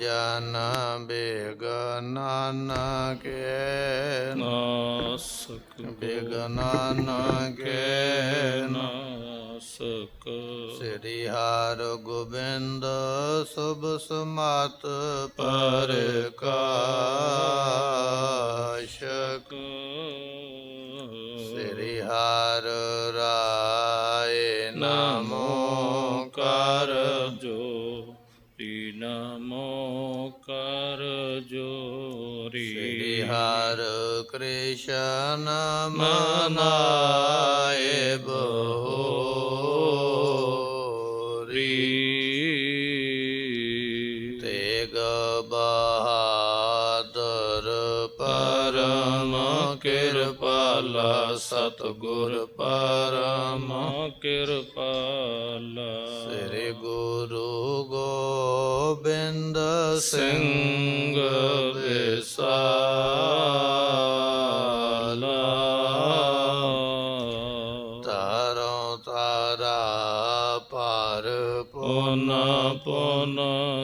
ਜਨ ਬੇਗਨ ਨਾਨਕੇ ਨਾਸਕ ਬੇਗਨ ਨਾਨਕੇ ਨਾਸਕ ਸ੍ਰੀ ਹਰ ਗੋਬਿੰਦ ਸੁਭ ਸਮਾਤ ਪਰਕਾਸ਼ਕ ਸ੍ਰੀ ਹਰ ਹਰ ਕ੍ਰਿਸ਼ਨ ਮਨਾਏ ਬਹੋਰੀ ਤੇਗ ਬਹਾਦਰ ਪਰਮ ਕਿਰਪਾਲਾ ਸਤਗੁਰ ਪਰਮ ਕਿਰਪਾਲਾ ਸ੍ਰੀ ਗੁਰੂ ਗੋਬਿੰਦ ਸਿੰਘ ਵਿਸਾ ਤਾਰਾ ਪਰ ਪੁਨ ਪੁਨ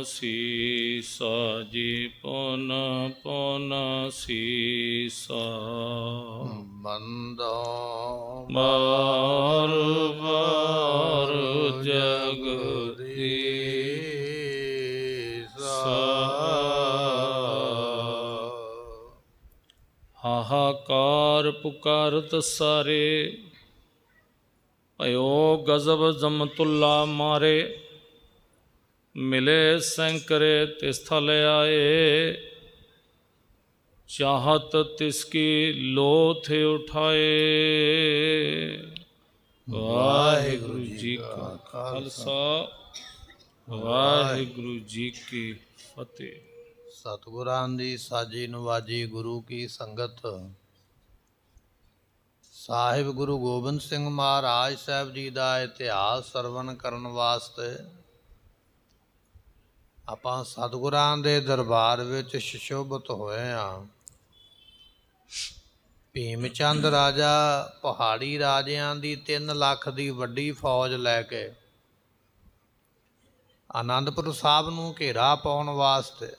ਸੀਸਾ ਜੀ ਪੁਨ ਪੁਨ ਸ ਮੰਦ ਮਾਰ ਮਾਰ ਜਗ ਹਾਕਾਰ ਪੁਕਾਰਤ ਸਾਰੇ अयो गज़ब जमतुल्ला मारे मिले शंकरे तिस्थल आए चाहत तिसकी लो थे उठाए वाहिगुरु जी का खालसा ਵਾਹਿਗੁਰੂ जी की फतेह ਸਤਿਗੁਰਾਂ दी साजी नवाजी गुरु की संगत ਸਾਹਿਬ ਗੁਰੂ ਗੋਬਿੰਦ ਸਿੰਘ ਮਹਾਰਾਜ ਸਾਹਿਬ ਜੀ ਦਾ ਇਤਿਹਾਸ ਸਰਵਣ ਕਰਨ ਵਾਸਤੇ ਆਪਾਂ ਸਤਿਗੁਰਾਂ ਦੇ ਦਰਬਾਰ ਵਿੱਚ ਸ਼ਿਸ਼ੋਭਤ ਹੋਏ ਆ ਭੀਮ ਚੰਦ ਰਾਜਾ ਪਹਾੜੀ ਰਾਜਿਆਂ ਦੀ 3 ਲੱਖ ਦੀ ਵੱਡੀ ਫੌਜ ਲੈ ਕੇ ਆਨੰਦਪੁਰ ਸਾਹਿਬ ਨੂੰ ਘੇਰਾ ਪਾਉਣ ਵਾਸਤੇ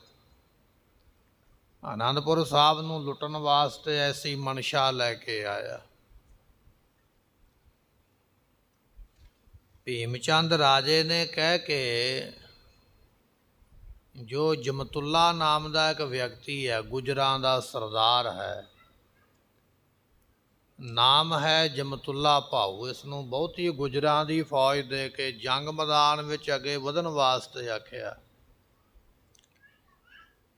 ਆਨੰਦਪੁਰ ਸਾਹਿਬ ਨੂੰ ਲੁੱਟਣ ਵਾਸਤੇ ਐਸੀ ਮਨਸ਼ਾ ਲੈ ਕੇ ਆਇਆ ਭੀਮ ਚੰਦ ਰਾਜੇ ਨੇ ਕਹਿ ਕੇ ਜੋ ਜਮਤੁੱਲਾ ਨਾਮ ਦਾ ਇੱਕ ਵਿਅਕਤੀ ਹੈ ਗੁਜਰਾਂ ਦਾ ਸਰਦਾਰ ਹੈ ਨਾਮ ਹੈ ਜਮਤੁੱਲਾ ਭਾਉ ਇਸ ਨੂੰ ਬਹੁਤੀ ਗੁਜਰਾਂ ਦੀ ਫੌਜ ਦੇ ਕੇ ਜੰਗ ਮੈਦਾਨ ਵਿੱਚ ਅੱਗੇ ਵਧਣ ਵਾਸਤੇ ਆਖਿਆ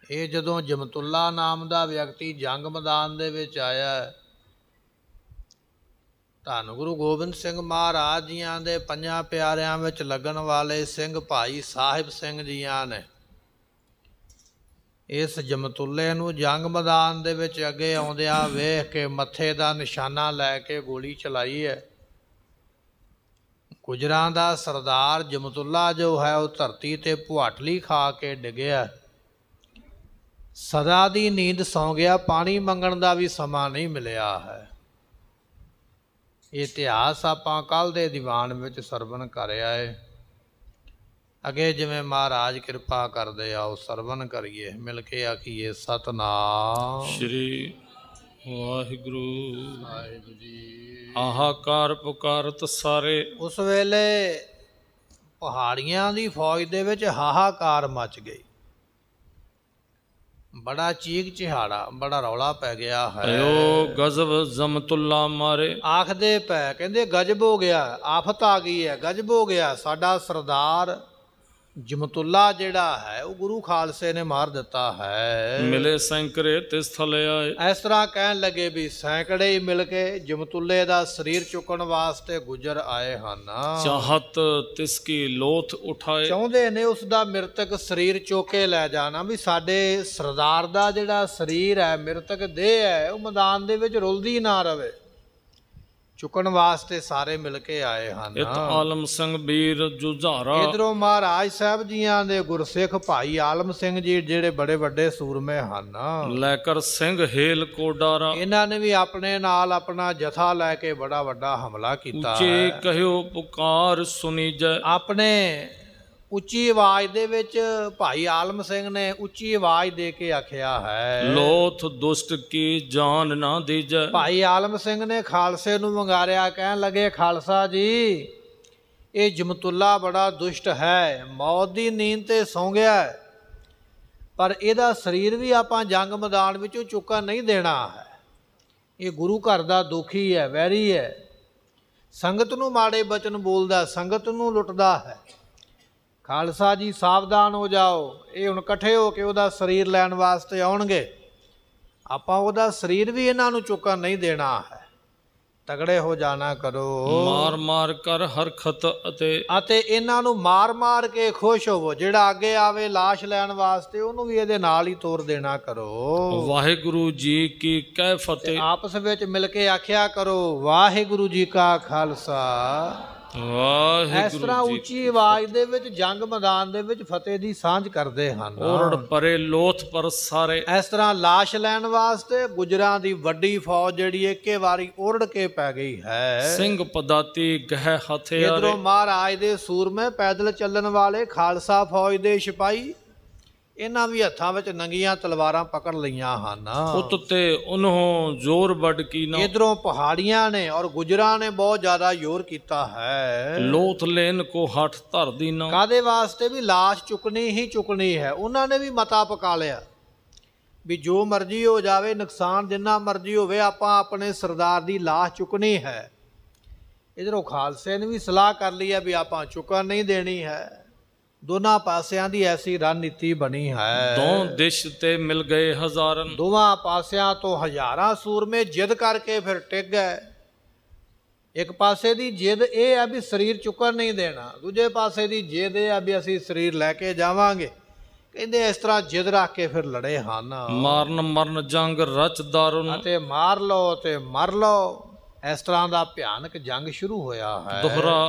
ਇਹ ਜਦੋਂ ਜਮਤੁੱਲਾ ਨਾਮ ਦਾ ਵਿਅਕਤੀ ਜੰਗ ਮੈਦਾਨ ਦੇ ਵਿੱਚ ਆਇਆ ਧੰਨ ਗੁਰੂ ਗੋਬਿੰਦ ਸਿੰਘ ਮਹਾਰਾਜ ਜੀਆਂ ਦੇ ਪੰਜਾਂ ਪਿਆਰਿਆਂ ਵਿੱਚ ਲੱਗਣ ਵਾਲੇ ਸਿੰਘ ਭਾਈ ਸਾਹਿਬ ਸਿੰਘ ਜੀਆਂ ਨੇ ਇਸ ਜਮਤੁੱਲੇ ਨੂੰ ਜੰਗ ਮੈਦਾਨ ਦੇ ਵਿੱਚ ਅੱਗੇ ਆਉਂਦਿਆਂ ਵੇਖ ਕੇ ਮੱਥੇ ਦਾ ਨਿਸ਼ਾਨਾ ਲੈ ਕੇ ਗੋਲੀ ਚਲਾਈ ਹੈ ਗੁਜਰਾਂ ਦਾ ਸਰਦਾਰ ਜਮਤੁੱਲਾ ਜੋ ਹੈ ਉਹ ਧਰਤੀ ਤੇ ਭੁਆਟਲੀ ਖਾ ਕੇ ਡਿੱਗਿਆ ਸਦਾ ਦੀ ਨੀਂਦ ਸੌਂ ਗਿਆ ਪਾਣੀ ਮੰਗਣ ਦਾ ਵੀ ਸਮਾਂ ਨਹੀਂ ਮਿਲਿਆ ਹੈ ਇਤਿਹਾਸ ਆਪਾਂ ਕੱਲ ਦੇ ਦੀਵਾਨ ਵਿੱਚ ਸਰਵਨ ਕਰਿਆ ਏ ਅਗੇ ਜਿਵੇਂ ਮਹਾਰਾਜ ਕਿਰਪਾ ਕਰਦੇ ਆਉ ਸਰਵਨ ਕਰੀਏ ਮਿਲ ਕੇ ਆਖੀਏ ਸਤਨਾਮ ਸ੍ਰੀ ਵਾਹਿਗੁਰੂ ਸਾਹਿਬ ਜੀ ਆਹਾਕਾਰ ਪੁਕਾਰਤ ਸਾਰੇ ਉਸ ਵੇਲੇ ਪਹਾੜੀਆਂ ਦੀ ਫੌਜ ਦੇ ਵਿੱਚ ਹਾਹਾਕਾਰ ਮਚ ਗਈ ਬੜਾ ਚੀਕ ਚਿਹਾੜਾ ਬੜਾ ਰੌਲਾ ਪੈ ਗਿਆ ਹੈ ਅਯੋ ਗਜ਼ਬ ਜ਼ਮਤੁੱਲਾ ਮਾਰੇ ਆਖਦੇ ਪੈ ਕਹਿੰਦੇ ਗਜਬ ਹੋ ਗਿਆ ਆਫਤ ਆ ਗਈ ਹੈ ਗਜਬ ਹੋ ਗਿਆ ਸਾਡਾ ਸਰਦਾਰ ਜਮਤੁੱਲਾ ਜਿਹੜਾ ਹੈ ਉਹ ਗੁਰੂ ਖਾਲਸੇ ਨੇ ਮਾਰ ਦਿੱਤਾ ਹੈ ਮਿਲੇ ਸੈਂਕੜੇ ਤਿਸ ਥਲੇ ਆਏ ਇਸ ਤਰ੍ਹਾਂ ਕਹਿਣ ਲੱਗੇ ਵੀ ਸੈਂਕੜੇ ਹੀ ਮਿਲ ਕੇ ਜਮਤੁੱਲੇ ਦਾ ਸਰੀਰ ਚੁੱਕਣ ਵਾਸਤੇ ਗੁਜਰ ਆਏ ਹਨ ਚਾਹਤ ਤਿਸ ਕੀ ਲੋਥ ਉਠਾਏ ਚਾਹੁੰਦੇ ਨੇ ਉਸ ਦਾ ਮ੍ਰਿਤਕ ਸਰੀਰ ਚੋਕੇ ਲੈ ਜਾਣਾ ਵੀ ਸਾਡੇ ਸਰਦਾਰ ਦਾ ਜਿਹੜਾ ਸਰੀਰ ਹੈ ਮ੍ਰਿਤਕ ਦੇਹ ਹੈ ਉਹ ਮੈਦਾਨ ਦੇ ਵਿੱਚ ਰੁਲਦੀ ਨਾ ਰਵੇ ਚੁਕਣ ਵਾਸਤੇ ਸਾਰੇ ਮਿਲ ਕੇ ਆਏ ਹਨ ਇਤ ਆਲਮ ਸਿੰਘ ਵੀਰ ਜੁਝਾਰਾ ਇਧਰੋਂ ਮਹਾਰਾਜ ਸਾਹਿਬ ਜੀਆਂ ਦੇ ਗੁਰਸਿੱਖ ਭਾਈ ਆਲਮ ਸਿੰਘ ਜੀ ਜਿਹੜੇ ਬੜੇ ਵੱਡੇ ਸੂਰਮੇ ਹਨ ਲੈਕਰ ਸਿੰਘ ਹੇਲ ਕੋਡਾਰਾ ਇਹਨਾਂ ਨੇ ਵੀ ਆਪਣੇ ਨਾਲ ਆਪਣਾ ਜਥਾ ਲੈ ਕੇ ਬੜਾ ਵੱਡਾ ਹਮਲਾ ਕੀਤਾ ਉੱਚੇ ਕਹਿਓ ਪੁਕਾਰ ਸੁਣੀ ਜੈ ਆਪਣੇ ਉੱਚੀ ਆਵਾਜ਼ ਦੇ ਵਿੱਚ ਭਾਈ ਆਲਮ ਸਿੰਘ ਨੇ ਉੱਚੀ ਆਵਾਜ਼ ਦੇ ਕੇ ਆਖਿਆ ਹੈ ਲੋਥ ਦੁਸ਼ਟ ਕੀ ਜਾਨ ਨਾ ਦੀਜੈ ਭਾਈ ਆਲਮ ਸਿੰਘ ਨੇ ਖਾਲਸੇ ਨੂੰ ਵੰਗਾਰਿਆ ਕਹਿਣ ਲੱਗੇ ਖਾਲਸਾ ਜੀ ਇਹ ਜਮਤੁੱਲਾ ਬੜਾ ਦੁਸ਼ਟ ਹੈ ਮੌਤ ਦੀ ਨੀਂਦ ਤੇ ਸੌਂ ਗਿਆ ਪਰ ਇਹਦਾ ਸਰੀਰ ਵੀ ਆਪਾਂ ਜੰਗ ਮੈਦਾਨ ਵਿੱਚੋਂ ਚੁੱਕਾ ਨਹੀਂ ਦੇਣਾ ਹੈ ਇਹ ਗੁਰੂ ਘਰ ਦਾ ਦੁਖੀ ਹੈ ਵੈਰੀ ਹੈ ਸੰਗਤ ਨੂੰ ਮਾੜੇ ਬਚਨ ਬੋਲਦਾ ਸੰਗਤ ਨੂੰ ਲੁੱਟਦਾ ਹੈ ਖਾਲਸਾ ਜੀ ਸਾਵਧਾਨ ਹੋ ਜਾਓ ਇਹ ਹੁਣ ਇਕੱਠੇ ਹੋ ਕੇ ਉਹਦਾ ਸਰੀਰ ਲੈਣ ਵਾਸਤੇ ਆਉਣਗੇ ਆਪਾਂ ਉਹਦਾ ਸਰੀਰ ਵੀ ਇਹਨਾਂ ਨੂੰ ਚੁੱਕਾ ਨਹੀਂ ਦੇਣਾ ਹੈ ਤਗੜੇ ਹੋ ਜਾਣਾ ਕਰੋ ਮਾਰ ਮਾਰ ਕਰ ਹਰਖਤ ਅਤੇ ਅਤੇ ਇਹਨਾਂ ਨੂੰ ਮਾਰ ਮਾਰ ਕੇ ਖੁਸ਼ ਹੋਵੋ ਜਿਹੜਾ ਅੱਗੇ ਆਵੇ লাশ ਲੈਣ ਵਾਸਤੇ ਉਹਨੂੰ ਵੀ ਇਹਦੇ ਨਾਲ ਹੀ ਤੋਰ ਦੇਣਾ ਕਰੋ ਵਾਹਿਗੁਰੂ ਜੀ ਕੀ ਕੈਫਤ ਆਪਸ ਵਿੱਚ ਮਿਲ ਕੇ ਆਖਿਆ ਕਰੋ ਵਾਹਿਗੁਰੂ ਜੀ ਕਾ ਖਾਲਸਾ ਇਸ ਤਰ੍ਹਾਂ ਉੱਚੀ ਆਵਾਜ਼ ਦੇ ਵਿੱਚ ਜੰਗ ਮੈਦਾਨ ਦੇ ਵਿੱਚ ਫਤਿਹ ਦੀ ਸਾਂਝ ਕਰਦੇ ਹਨ ਔਰੜ ਪਰੇ ਲੋਥ ਪਰ ਸਾਰੇ ਇਸ ਤਰ੍ਹਾਂ লাশ ਲੈਣ ਵਾਸਤੇ ਗੁਜਰਾਂ ਦੀ ਵੱਡੀ ਫੌਜ ਜਿਹੜੀ ਇੱਕੇ ਵਾਰੀ ਔਰੜ ਕੇ ਪੈ ਗਈ ਹੈ ਸਿੰਘ ਪਦਾਤੀ ਗਹਿ ਹਥਿਆਰੇ ਇਧਰੋਂ ਮਹਾਰਾਜ ਦੇ ਸੂਰਮੇ ਪੈਦਲ ਚੱਲਣ ਵਾਲੇ ਖਾਲਸਾ ਫੌਜ ਦੇ ਸਿਪਾਹੀ ਇਹਨਾਂ ਵੀ ਹੱਥਾਂ ਵਿੱਚ ਨੰਗੀਆਂ ਤਲਵਾਰਾਂ ਪਕੜ ਲਈਆਂ ਹਨ ਤੇ ਉਹਨੋਂ ਜ਼ੋਰ ਵੱਡ ਕੀ ਨਾ ਇਧਰੋਂ ਪਹਾੜੀਆਂ ਨੇ ਔਰ ਗੁਜਰਾ ਨੇ ਬਹੁਤ ਜ਼ਿਆਦਾ ਜ਼ੋਰ ਕੀਤਾ ਹੈ ਲੋਥ ਲੈਨ ਕੋ ਹੱਠ ਧਰਦੀ ਨਾ ਕਾਦੇ ਵਾਸਤੇ ਵੀ লাশ ਚੁਕਣੀ ਹੀ ਚੁਕਣੀ ਹੈ ਉਹਨਾਂ ਨੇ ਵੀ ਮਤਾ ਪਕਾ ਲਿਆ ਵੀ ਜੋ ਮਰਜ਼ੀ ਹੋ ਜਾਵੇ ਨੁਕਸਾਨ ਜਿੰਨਾ ਮਰਜ਼ੀ ਹੋਵੇ ਆਪਾਂ ਆਪਣੇ ਸਰਦਾਰ ਦੀ লাশ ਚੁਕਣੀ ਹੈ ਇਧਰੋਂ ਖਾਲਸੇ ਨੇ ਵੀ ਸਲਾਹ ਕਰ ਲਈ ਹੈ ਵੀ ਆਪਾਂ ਚੁਕਾ ਨਹੀਂ ਦੇਣੀ ਹੈ ਦੋਨਾਂ ਪਾਸਿਆਂ ਦੀ ਐਸੀ ਰਣਨੀਤੀ ਬਣੀ ਹੈ ਦੋ ਦਿਸ਼ ਤੇ ਮਿਲ ਗਏ ਹਜ਼ਾਰਾਂ ਦੋਵਾਂ ਪਾਸਿਆਂ ਤੋਂ ਹਜ਼ਾਰਾਂ ਸੂਰਮੇ ਜਿੱਦ ਕਰਕੇ ਫਿਰ ਟਿਕ ਗਏ ਇੱਕ ਪਾਸੇ ਦੀ ਜਿੱਦ ਇਹ ਆ ਵੀ ਸਰੀਰ ਚੁੱਕਣ ਨਹੀਂ ਦੇਣਾ ਦੂਜੇ ਪਾਸੇ ਦੀ ਜਿੱਦ ਇਹ ਆ ਵੀ ਅਸੀਂ ਸਰੀਰ ਲੈ ਕੇ ਜਾਵਾਂਗੇ ਕਹਿੰਦੇ ਇਸ ਤਰ੍ਹਾਂ ਜਿੱਦ ਰੱਖ ਕੇ ਫਿਰ ਲੜੇ ਹਨ ਮਾਰਨ ਮਰਨ ਜੰਗ ਰਚਦਾਰਨ ਅਤੇ ਮਾਰ ਲਓ ਤੇ ਮਰ ਲਓ ਇਸ ਤਰ੍ਹਾਂ ਦਾ ਭਿਆਨਕ ਜੰਗ ਸ਼ੁਰੂ ਹੋਇਆ ਹੈ ਦੁਹਰਾ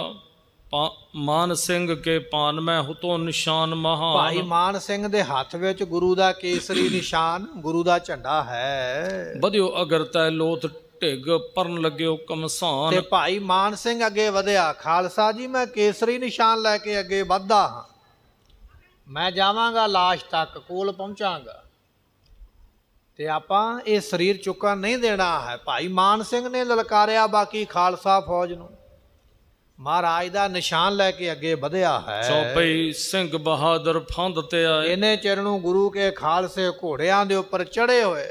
ਮਾਨ ਸਿੰਘ ਕੇ ਪਾਨ ਮੈਂ ਹਤੋਂ ਨਿਸ਼ਾਨ ਮਹਾਨ ਭਾਈ ਮਾਨ ਸਿੰਘ ਦੇ ਹੱਥ ਵਿੱਚ ਗੁਰੂ ਦਾ ਕੇਸਰੀ ਨਿਸ਼ਾਨ ਗੁਰੂ ਦਾ ਝੰਡਾ ਹੈ ਵਧਿਓ ਅਗਰ ਤੈ ਲੋਥ ਢਿਗ ਪਰਨ ਲੱਗਿਓ ਕਮਸਾਨ ਤੇ ਭਾਈ ਮਾਨ ਸਿੰਘ ਅੱਗੇ ਵਧਿਆ ਖਾਲਸਾ ਜੀ ਮੈਂ ਕੇਸਰੀ ਨਿਸ਼ਾਨ ਲੈ ਕੇ ਅੱਗੇ ਵਧਦਾ ਹਾਂ ਮੈਂ ਜਾਵਾਂਗਾ ਲਾਸ਼ ਤੱਕ ਕੋਲ ਪਹੁੰਚਾਂਗਾ ਤੇ ਆਪਾਂ ਇਹ ਸਰੀਰ ਚੁੱਕਾ ਨਹੀਂ ਦੇਣਾ ਹੈ ਭਾਈ ਮਾਨ ਸਿੰਘ ਨੇ ਲਲਕਾਰਿਆ ਬਾਕੀ ਖਾਲਸਾ ਫੌਜ ਨੂੰ ਮਹਾਰਾਜ ਦਾ ਨਿਸ਼ਾਨ ਲੈ ਕੇ ਅੱਗੇ ਵਧਿਆ ਹੈ ਚੌਪਈ ਸਿੰਘ ਬਹਾਦਰ ਫੰਦ ਤੇ ਆਏ ਇਹਨੇ ਚਿਰ ਨੂੰ ਗੁਰੂ ਕੇ ਖਾਲਸੇ ਘੋੜਿਆਂ ਦੇ ਉੱਪਰ ਚੜੇ ਹੋਏ